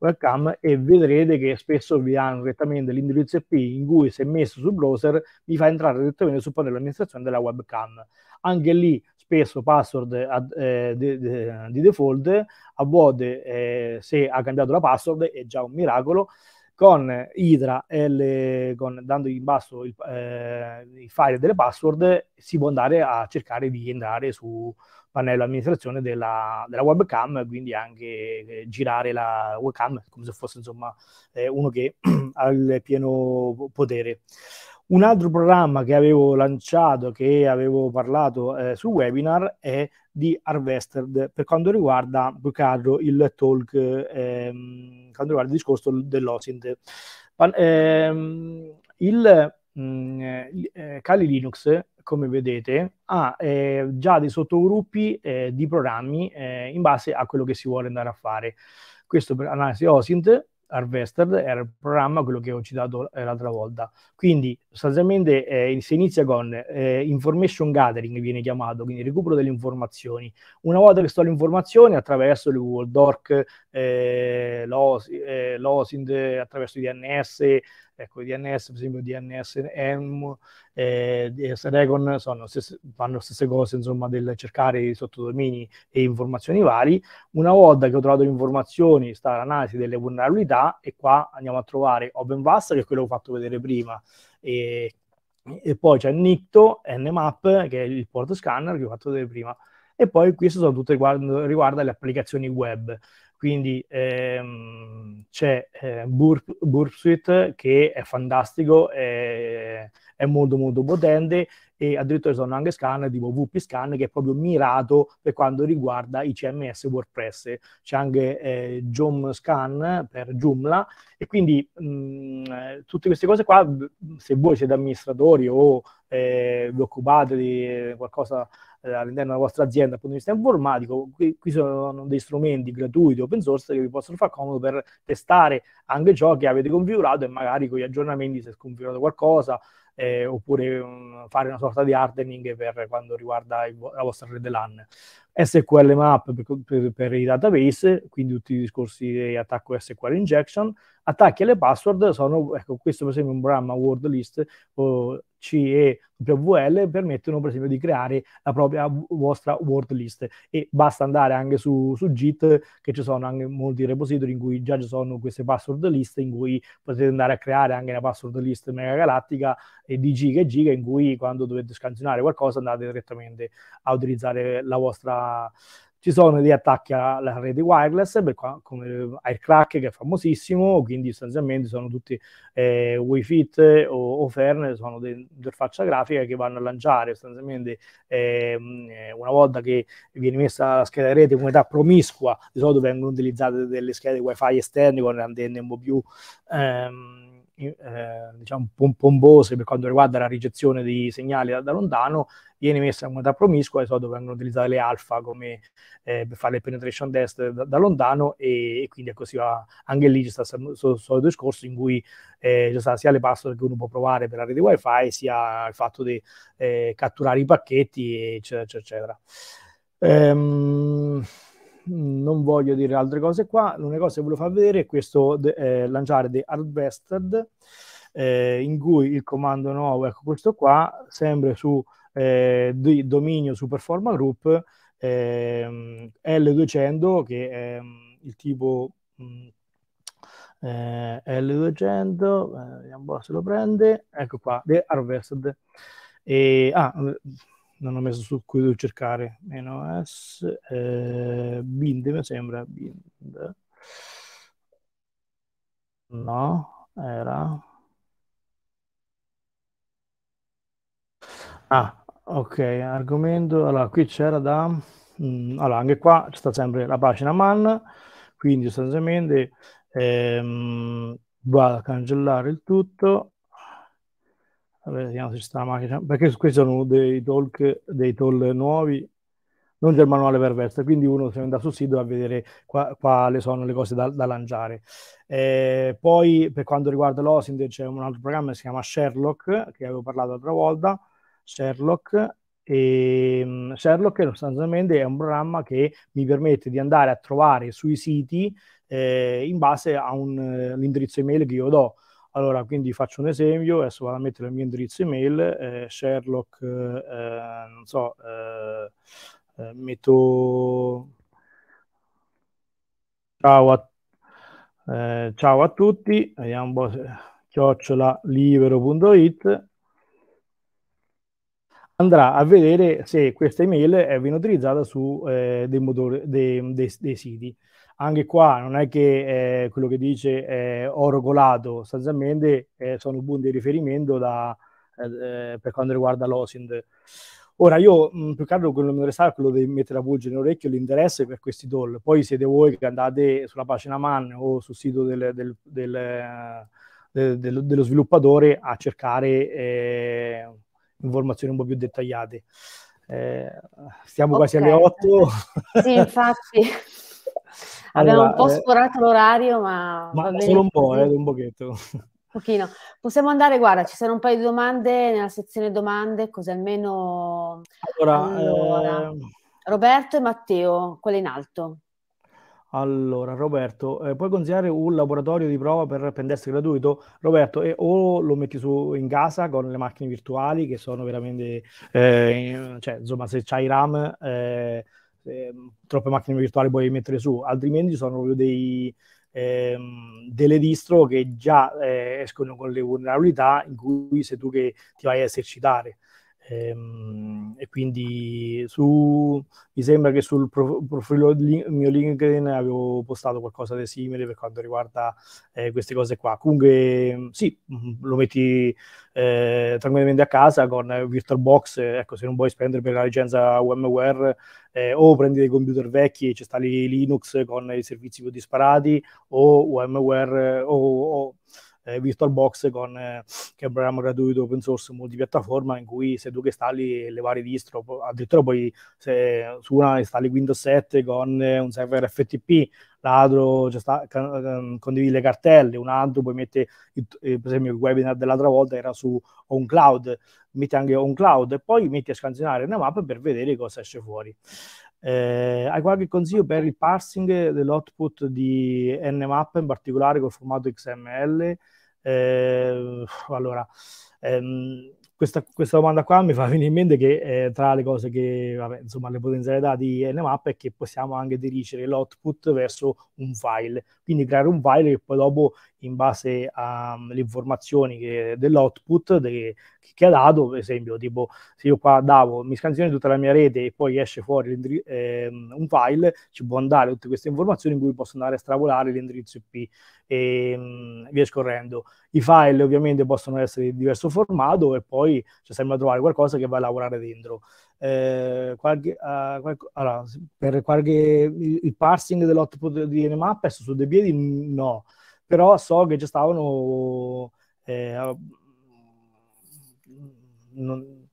webcam e vedrete che spesso vi danno direttamente l'indirizzo IP in cui se messo sul browser vi fa entrare direttamente sul pannello di amministrazione della webcam. Anche lì spesso password ad, eh, di, di, default, a volte eh, se ha cambiato la password è già un miracolo, con Hydra e le, con, dando in basso il, eh, i file delle password si può andare a cercare di entrare su pannello amministrazione della, della webcam, quindi anche eh, girare la webcam come se fosse insomma eh, uno che (clears throat) ha il pieno potere. Un altro programma che avevo lanciato, che avevo parlato eh, sul webinar, è di Harvested per quanto riguarda più che il talk, ehm, quanto riguarda il discorso dell'OSINT. Ehm, il mm, eh, Kali Linux, come vedete, ha eh, già dei sottogruppi eh, di programmi eh, in base a quello che si vuole andare a fare. Questo per analisi OSINT, Harvested era il programma, quello che ho citato eh, l'altra volta. Quindi sostanzialmente eh, si inizia con eh, information gathering, viene chiamato, quindi recupero delle informazioni. Una volta che sto le informazioni attraverso le Google Doc, eh, l'OSINT, eh, attraverso i DNS, Ecco, i DNS, per esempio, DNS, EM, eh, DSRECON sono stesse, fanno le stesse cose, insomma, del cercare i sottodomini e informazioni vari. Una volta che ho trovato le informazioni, sta l'analisi delle vulnerabilità e qua andiamo a trovare OpenVAST, che è quello che ho fatto vedere prima, e, e poi c'è Nicto, Nmap, che è il port scanner che ho fatto vedere prima, e poi queste sono tutte riguardo, riguardo alle applicazioni web. Quindi ehm, c'è eh, Burp, Suite che è fantastico, è, è molto molto potente e addirittura ci sono anche scan tipo VP Scan che è proprio mirato per quanto riguarda i CMS WordPress. C'è anche eh, Joom Scan per Joomla e quindi mh, mm, tutte queste cose qua, se voi siete amministratori o eh, vi occupate di eh, qualcosa eh, all'interno della vostra azienda dal punto di vista informatico. Qui, qui, sono dei strumenti gratuiti open source che vi possono far comodo per testare anche ciò che avete configurato e magari con gli aggiornamenti se sconfigurato qualcosa eh, oppure um, fare una sorta di hardening per quanto riguarda il, la vostra rete LAN. SQL map per, per, per, i database, quindi tutti i discorsi di attacco SQL injection, attacchi alle password sono, ecco questo per esempio è un programma word list o c e WL permettono per esempio di creare la propria vostra word list e basta andare anche su, su Git che ci sono anche molti repository in cui già ci sono queste password list in cui potete andare a creare anche una password list mega galattica e di giga e giga in cui quando dovete scansionare qualcosa andate direttamente a utilizzare la vostra ci sono degli attacchi alla rete wireless, qua, come Aircrack che è famosissimo, quindi sostanzialmente sono tutti eh, Wi-Fi o, o Fern, sono delle interfacce grafiche che vanno a lanciare sostanzialmente ehm, eh, una volta che viene messa la scheda di rete in unità promiscua, di solito vengono utilizzate delle schede Wi-Fi esterne con antenne un po' più... Ehm, eh, diciamo, pompose per quanto riguarda la ricezione di segnali da, da lontano, viene messa in modalità promiscua, di solito vengono utilizzate le alfa come eh, per fare le penetration test da, da lontano e, e, quindi così ecco, va. anche lì c'è stato il solito discorso in cui eh, c'è stato sia le password che uno può provare per la rete wifi sia il fatto di eh, catturare i pacchetti eccetera eccetera. Ehm non voglio dire altre cose qua, l'unica cosa che volevo far vedere è questo de, eh, lanciare The Harvested, eh, in cui il comando nuovo, ecco questo qua, sempre su eh, di dominio su Performa Group, ehm, L200, che è mm, il tipo mh, mm, eh, L200, eh, vediamo se lo prende, ecco qua, The Harvested. E, ah, non ho messo su cui devo cercare, meno S, eh, bind mi sembra, bind, no, era, ah, ok, argomento, allora qui c'era da, mh, mm, allora anche qua c'è sempre la pagina man, quindi sostanzialmente ehm, vado a cancellare il tutto, Vabbè, vediamo se c'è la macchina. Perché questi sono dei talk, dei toll nuovi, non del manuale perverso. Quindi uno se andrà sul sito a vedere qua, quali sono le cose da, da lanciare. Eh, poi, per quanto riguarda l'Osind, c'è un altro programma che si chiama Sherlock, che avevo parlato l'altra volta. Sherlock, e ehm, Sherlock sostanzialmente è un programma che mi permette di andare a trovare sui siti eh, in base all'indirizzo eh, email che io do. Allora, quindi faccio un esempio, adesso vado a mettere il mio indirizzo email, eh, Sherlock, eh, non so, eh, eh metto... Ciao a, eh, ciao a tutti, vediamo un po' se... chiocciola libero.it andrà a vedere se questa email viene utilizzata su eh, dei, motori, dei, dei, dei siti anche qua non è che eh, quello che dice è eh, oro sostanzialmente eh, sono punti di riferimento da, eh, eh per quanto riguarda l'Osind. Ora io mh, mm, più che altro quello che mi resta è quello di mettere la voce nell'orecchio l'interesse per questi doll, poi siete voi che andate sulla pagina Man o sul sito del, del, del, eh, dello sviluppatore a cercare informazioni un po' più dettagliate. stiamo okay. quasi alle 8. Sì, infatti. (laughs) Abbiamo allora, un po' eh, sforato eh, l'orario, ma... ma solo un po', eh, un pochetto. Pochino. Possiamo andare, guarda, ci sono un paio di domande nella sezione domande, così almeno... Allora, allora. Eh... Roberto e Matteo, quella in alto. Allora, Roberto, eh, puoi consigliare un laboratorio di prova per apprendersi gratuito? Roberto, eh, o lo metti su in casa con le macchine virtuali che sono veramente, eh, cioè, insomma, se c'hai RAM eh, Mm, troppe macchine virtuali puoi mettere su, altrimenti sono proprio dei, ehm, delle distro che già eh, escono con le vulnerabilità in cui sei tu che ti vai a esercitare. Ehm, e quindi su, mi sembra che sul profilo mio LinkedIn avevo postato qualcosa di simile per quanto riguarda eh, queste cose qua. Comunque mm, sì, mm, lo metti eh, tranquillamente a casa con VirtualBox, ecco se non vuoi spendere per la licenza VMware eh, o prendi dei computer vecchi e ci sta lì Linux con i servizi più disparati o VMware o, o eh, VirtualBox con, eh, che è un programma gratuito open source multipiattaforma in cui se tu che installi le varie distro, addirittura poi se su una installi Windows 7 con eh, un server FTP, l'altro cioè sta, can, ehm, condividi le cartelle, un altro poi mette, il, eh, per esempio il webinar dell'altra volta era su cloud, metti anche cloud e poi metti a scansionare una mappa per vedere cosa esce fuori. Eh, hai qualche consiglio per il parsing dell'output di Nmap, in particolare col formato XML? Eh, allora, ehm, questa, questa, domanda qua mi fa venire in mente che eh, tra le cose che, vabbè, insomma, le potenzialità di Nmap è che possiamo anche dirigere l'output verso un file, quindi creare un file che poi dopo in base alle mm, informazioni che, dell'output de, che ha dato, per esempio, tipo se io qua davo, mi scansione tutta la mia rete e poi esce fuori eh, un file, ci può andare tutte queste informazioni in cui posso andare a stravolare l'indirizzo IP e mh, mm, via scorrendo. I file ovviamente possono essere di diverso formato e poi ci sembra trovare qualcosa che va a lavorare dentro. Eh, qualche, uh, eh, qualche, allora, per qualche il, il parsing dell'output di NMAP è su due piedi no però so che già stavano eh, non,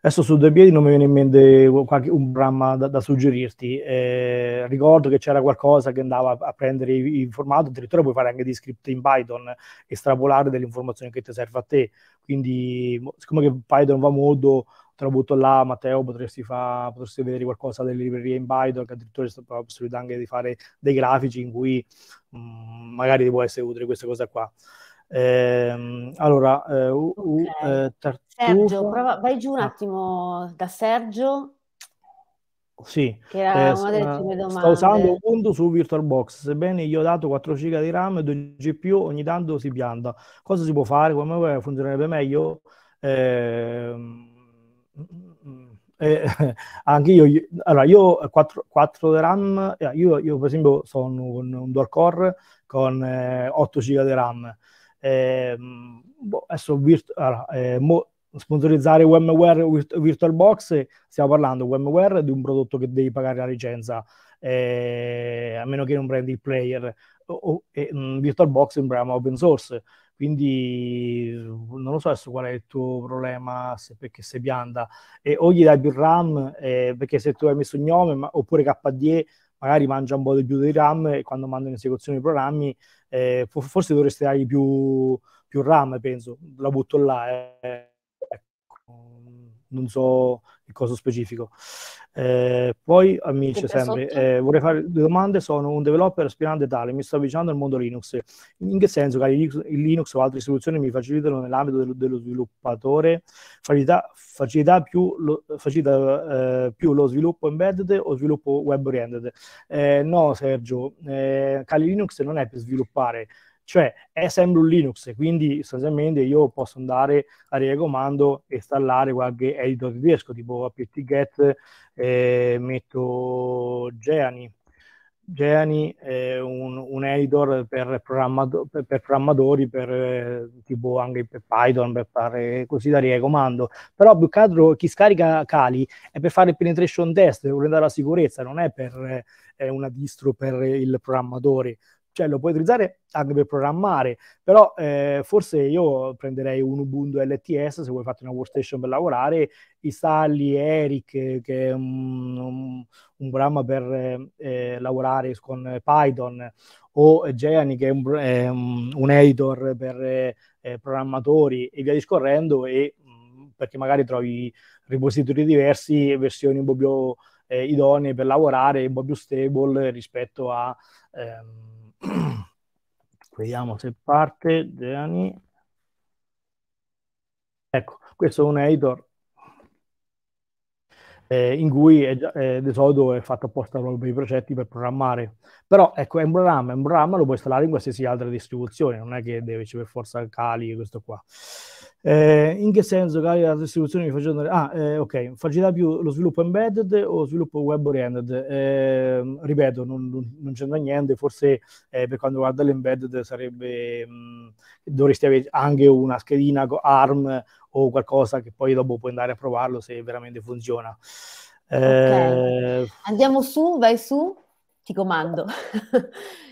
adesso su due piedi non mi viene in mente qualche, un programma da, da suggerirti eh, ricordo che c'era qualcosa che andava a prendere il formato addirittura puoi fare anche di script in Python estrapolare delle informazioni che ti serve a te quindi siccome che Python va molto te lo butto là, Matteo, potresti, fa, potresti vedere qualcosa delle librerie in Bydor, che addirittura c'è la possibilità anche di fare dei grafici in cui mh, mm, magari ti può essere utile questa cosa qua. Eh, allora, eh, uh, okay. eh, tartufa... Sergio, prova, vai giù un ah. attimo da Sergio. Sì, che era eh, una delle prime usando Ubuntu su VirtualBox, sebbene gli ho dato 4 giga di RAM e 2 GPU, ogni tanto si pianta. Cosa si può fare? Come funzionerebbe meglio? Eh, eh, (laughs) anche io, allora io 4, eh, 4 RAM, eh, io, io, per esempio sono un, un dual core con eh, 8 giga di RAM. Eh, boh, adesso virt- allora, eh, mo- sponsorizzare VMware virt- VirtualBox, stiamo parlando VMware di un prodotto che devi pagare la licenza, a meno che non prendi il player. O, o, e, mh, mm, VirtualBox è un programma open source, quindi non lo so adesso qual è il tuo problema, se, perché sei pianta, e o gli dai più RAM, eh, perché se tu hai messo il nome ma, oppure KDE, magari mangia un po' di più di RAM e quando manda in esecuzione i programmi, eh, forse dovresti dargli più, più RAM, penso, la butto là. Eh. Ecco, non so il coso specifico. Eh, poi, amici, sempre, eh, vorrei fare due domande. Sono un developer aspirante tale, mi sto avvicinando al mondo Linux. In che senso che il Linux o altre soluzioni mi facilitano nell'ambito dello, dello sviluppatore? Facilità, facilità, più, lo, facilita, eh, più lo sviluppo embedded o sviluppo web oriented? Eh, no, Sergio, eh, Cali Linux non è per sviluppare cioè è sempre un Linux, quindi sostanzialmente io posso andare a riga comando e installare qualche editor tedesco, tipo apt-get, eh, metto Geani, Geani è un, un editor per, programmato- per, per programmatori, per, eh, tipo anche per Python, per fare così da riga comando. Però più che altro chi scarica Kali è per fare il penetration test, per aumentare la sicurezza, non è per eh, una distro per il programmatore cioè lo puoi utilizzare anche per programmare, però eh, forse io prenderei un Ubuntu LTS se vuoi fare una workstation per lavorare, installi Eric che è un, un, un programma per eh, lavorare con Python o Gianni che è un, eh, un editor per eh, programmatori e via discorrendo e mm, perché magari trovi repository diversi e versioni un po' più eh, idonee per lavorare, un po' più stable rispetto a... Ehm, (clears throat) Vediamo se parte, Gianni. Ecco, questo è un editor eh, in cui è già, eh, di solito è fatto apposta proprio per i progetti per programmare. Però ecco, è un programma, è un programma, lo puoi installare in qualsiasi altra distribuzione, non è che deve per forza Cali questo qua. Eh, in che senso cambia la distribuzione di facilità? Ah, eh, ok, facilità più lo sviluppo embedded o sviluppo web oriented? Eh, ripeto, non, non, c'entra niente, forse eh, per quanto riguarda l'embedded sarebbe, mh, mm, dovresti avere anche una schedina ARM o qualcosa che poi dopo puoi andare a provarlo se veramente funziona. Okay. Eh, Andiamo su, vai su ti comando.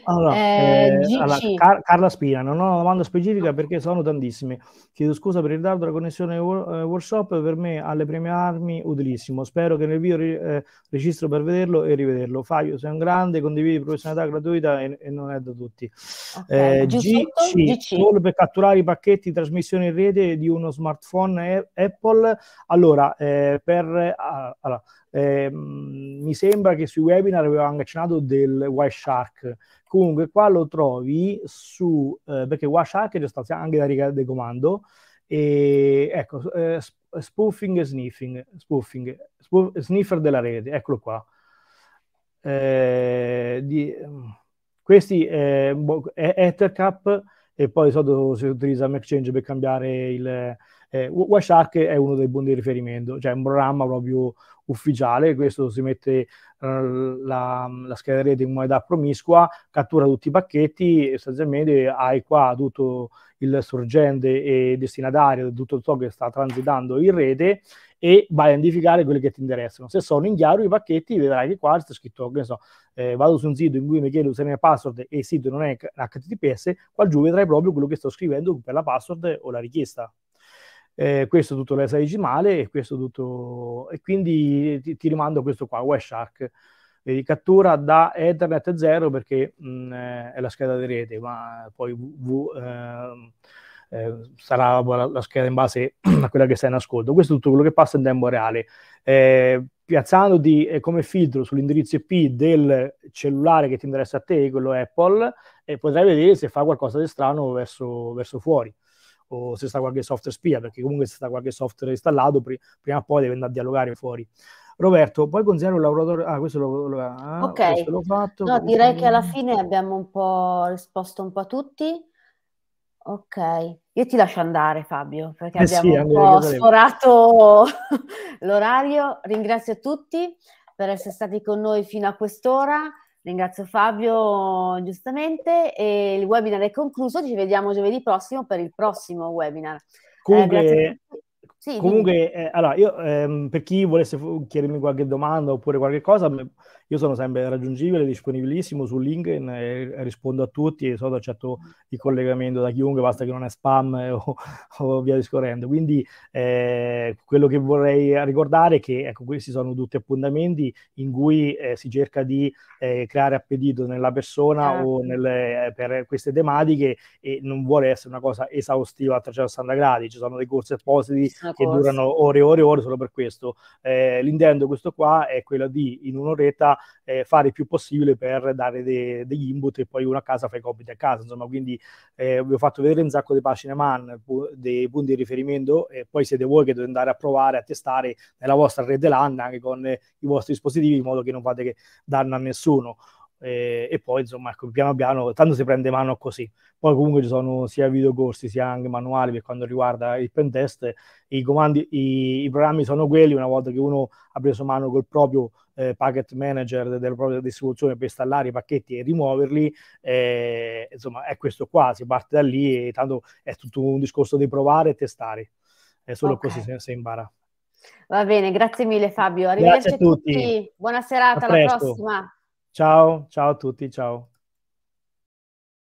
Allora, eh, eh, allora Car- Carla Spina, non ho una domanda specifica perché sono tantissime. Chiedo scusa per il ritardo della connessione wor- eh, workshop, per me alle prime armi utilissimo. Spero che nel video ri- eh, registro per vederlo e rivederlo. Fabio, sei un grande, condividi professionalità gratuita e, e non è da tutti. Okay. Eh, GC, GC, solo per catturare i pacchetti di trasmissione in rete di uno smartphone Apple. Allora, per... Ah, allora, Ehm, mi sembra che sui webinar avevamo accennato del White Comunque qua lo trovi su, eh, perché White è già stato anche da riga di comando, e ecco, eh, spoofing e sniffing, spoofing, spoof, sniffer della rete, eccolo qua. Eh, di, questi è, eh, Ethercap e poi di solito si utilizza MacChange per cambiare il... Eh, Washark è uno dei punti di riferimento, cioè un programma proprio ufficiale, questo si mette uh, la, la scheda di moneta promiscua, cattura tutti i pacchetti e sostanzialmente hai qua tutto il sorgente e destinatario, tutto ciò che sta transitando in rete e vai a identificare quelli che ti interessano. Se sono in chiaro i pacchetti, vedrai che qua c'è scritto, che so, eh, vado su un sito in cui mi chiedo se e password e il sito non è HTTPS, qua giù vedrai proprio quello che sto scrivendo per la password o la richiesta eh, questo è tutto l'SIG decimale e questo tutto... E quindi ti, ti rimando a questo qua, Wireshark, eh, cattura da Ethernet 0 perché mh, mm, eh, è la scheda di rete, ma poi v, eh, eh, sarà la, la, scheda in base (clears throat) a quella che stai in ascolto. Questo è tutto quello che passa in tempo reale. Eh, piazzando eh, come filtro sull'indirizzo IP del cellulare che ti interessa a te, quello Apple, e potrai vedere se fa qualcosa di strano verso, verso fuori o se sta qualche software spia, perché comunque se sta qualche software installato, pr- prima o poi deve andare a dialogare fuori. Roberto, puoi consigliare un lavoratore? Ah, questo lo, lo, ah, okay. questo l'ho fatto. No, direi che alla fine abbiamo un po' risposto un po' a tutti. Ok, io ti lascio andare Fabio, perché eh abbiamo sì, sforato (laughs) l'orario. Ringrazio tutti per essere stati con noi fino a quest'ora. Ringrazio Fabio giustamente e il webinar è concluso, ci vediamo giovedì prossimo per il prossimo webinar. Eh, comunque, eh, sì, comunque eh, allora, io, ehm, per chi volesse chiedermi qualche domanda oppure qualche cosa, io sono sempre raggiungibile, disponibilissimo su LinkedIn e rispondo a tutti e so da certo collegamento da chiunque, basta che non è spam (laughs) o, o, via discorrendo. Quindi eh, quello che vorrei ricordare è che ecco, questi sono tutti appuntamenti in cui eh, si cerca di eh, creare appetito nella persona o certo. nelle, eh, per queste tematiche e non vuole essere una cosa esaustiva a 360 gradi, ci sono dei corsi appositi che durano ore e ore e ore solo per questo. Eh, l'intento questo qua è quello di in un'oretta eh, fare il più possibile per dare de- degli input e poi una casa fa i compiti a casa. Insomma, quindi eh, vi ho fatto vedere un sacco di pagine man, pu- dei punti di riferimento e poi siete voi che dovete andare a provare, a testare nella vostra rete LAN anche con i vostri dispositivi in modo che non fate che danno a nessuno e, e, poi insomma ecco, piano piano tanto si prende mano così poi comunque ci sono sia videocorsi sia anche manuali per quanto riguarda il pentest i comandi i, i programmi sono quelli una volta che uno ha preso mano col proprio eh, packet manager della propria distribuzione per installare i pacchetti e rimuoverli eh, insomma è questo qua si parte da lì e tanto è tutto un discorso di provare e testare è solo okay. così si, si impara Va bene, grazie mille Fabio. Arrivederci a tutti. tutti. Buona serata, alla prossima. Ciao, ciao a tutti, ciao.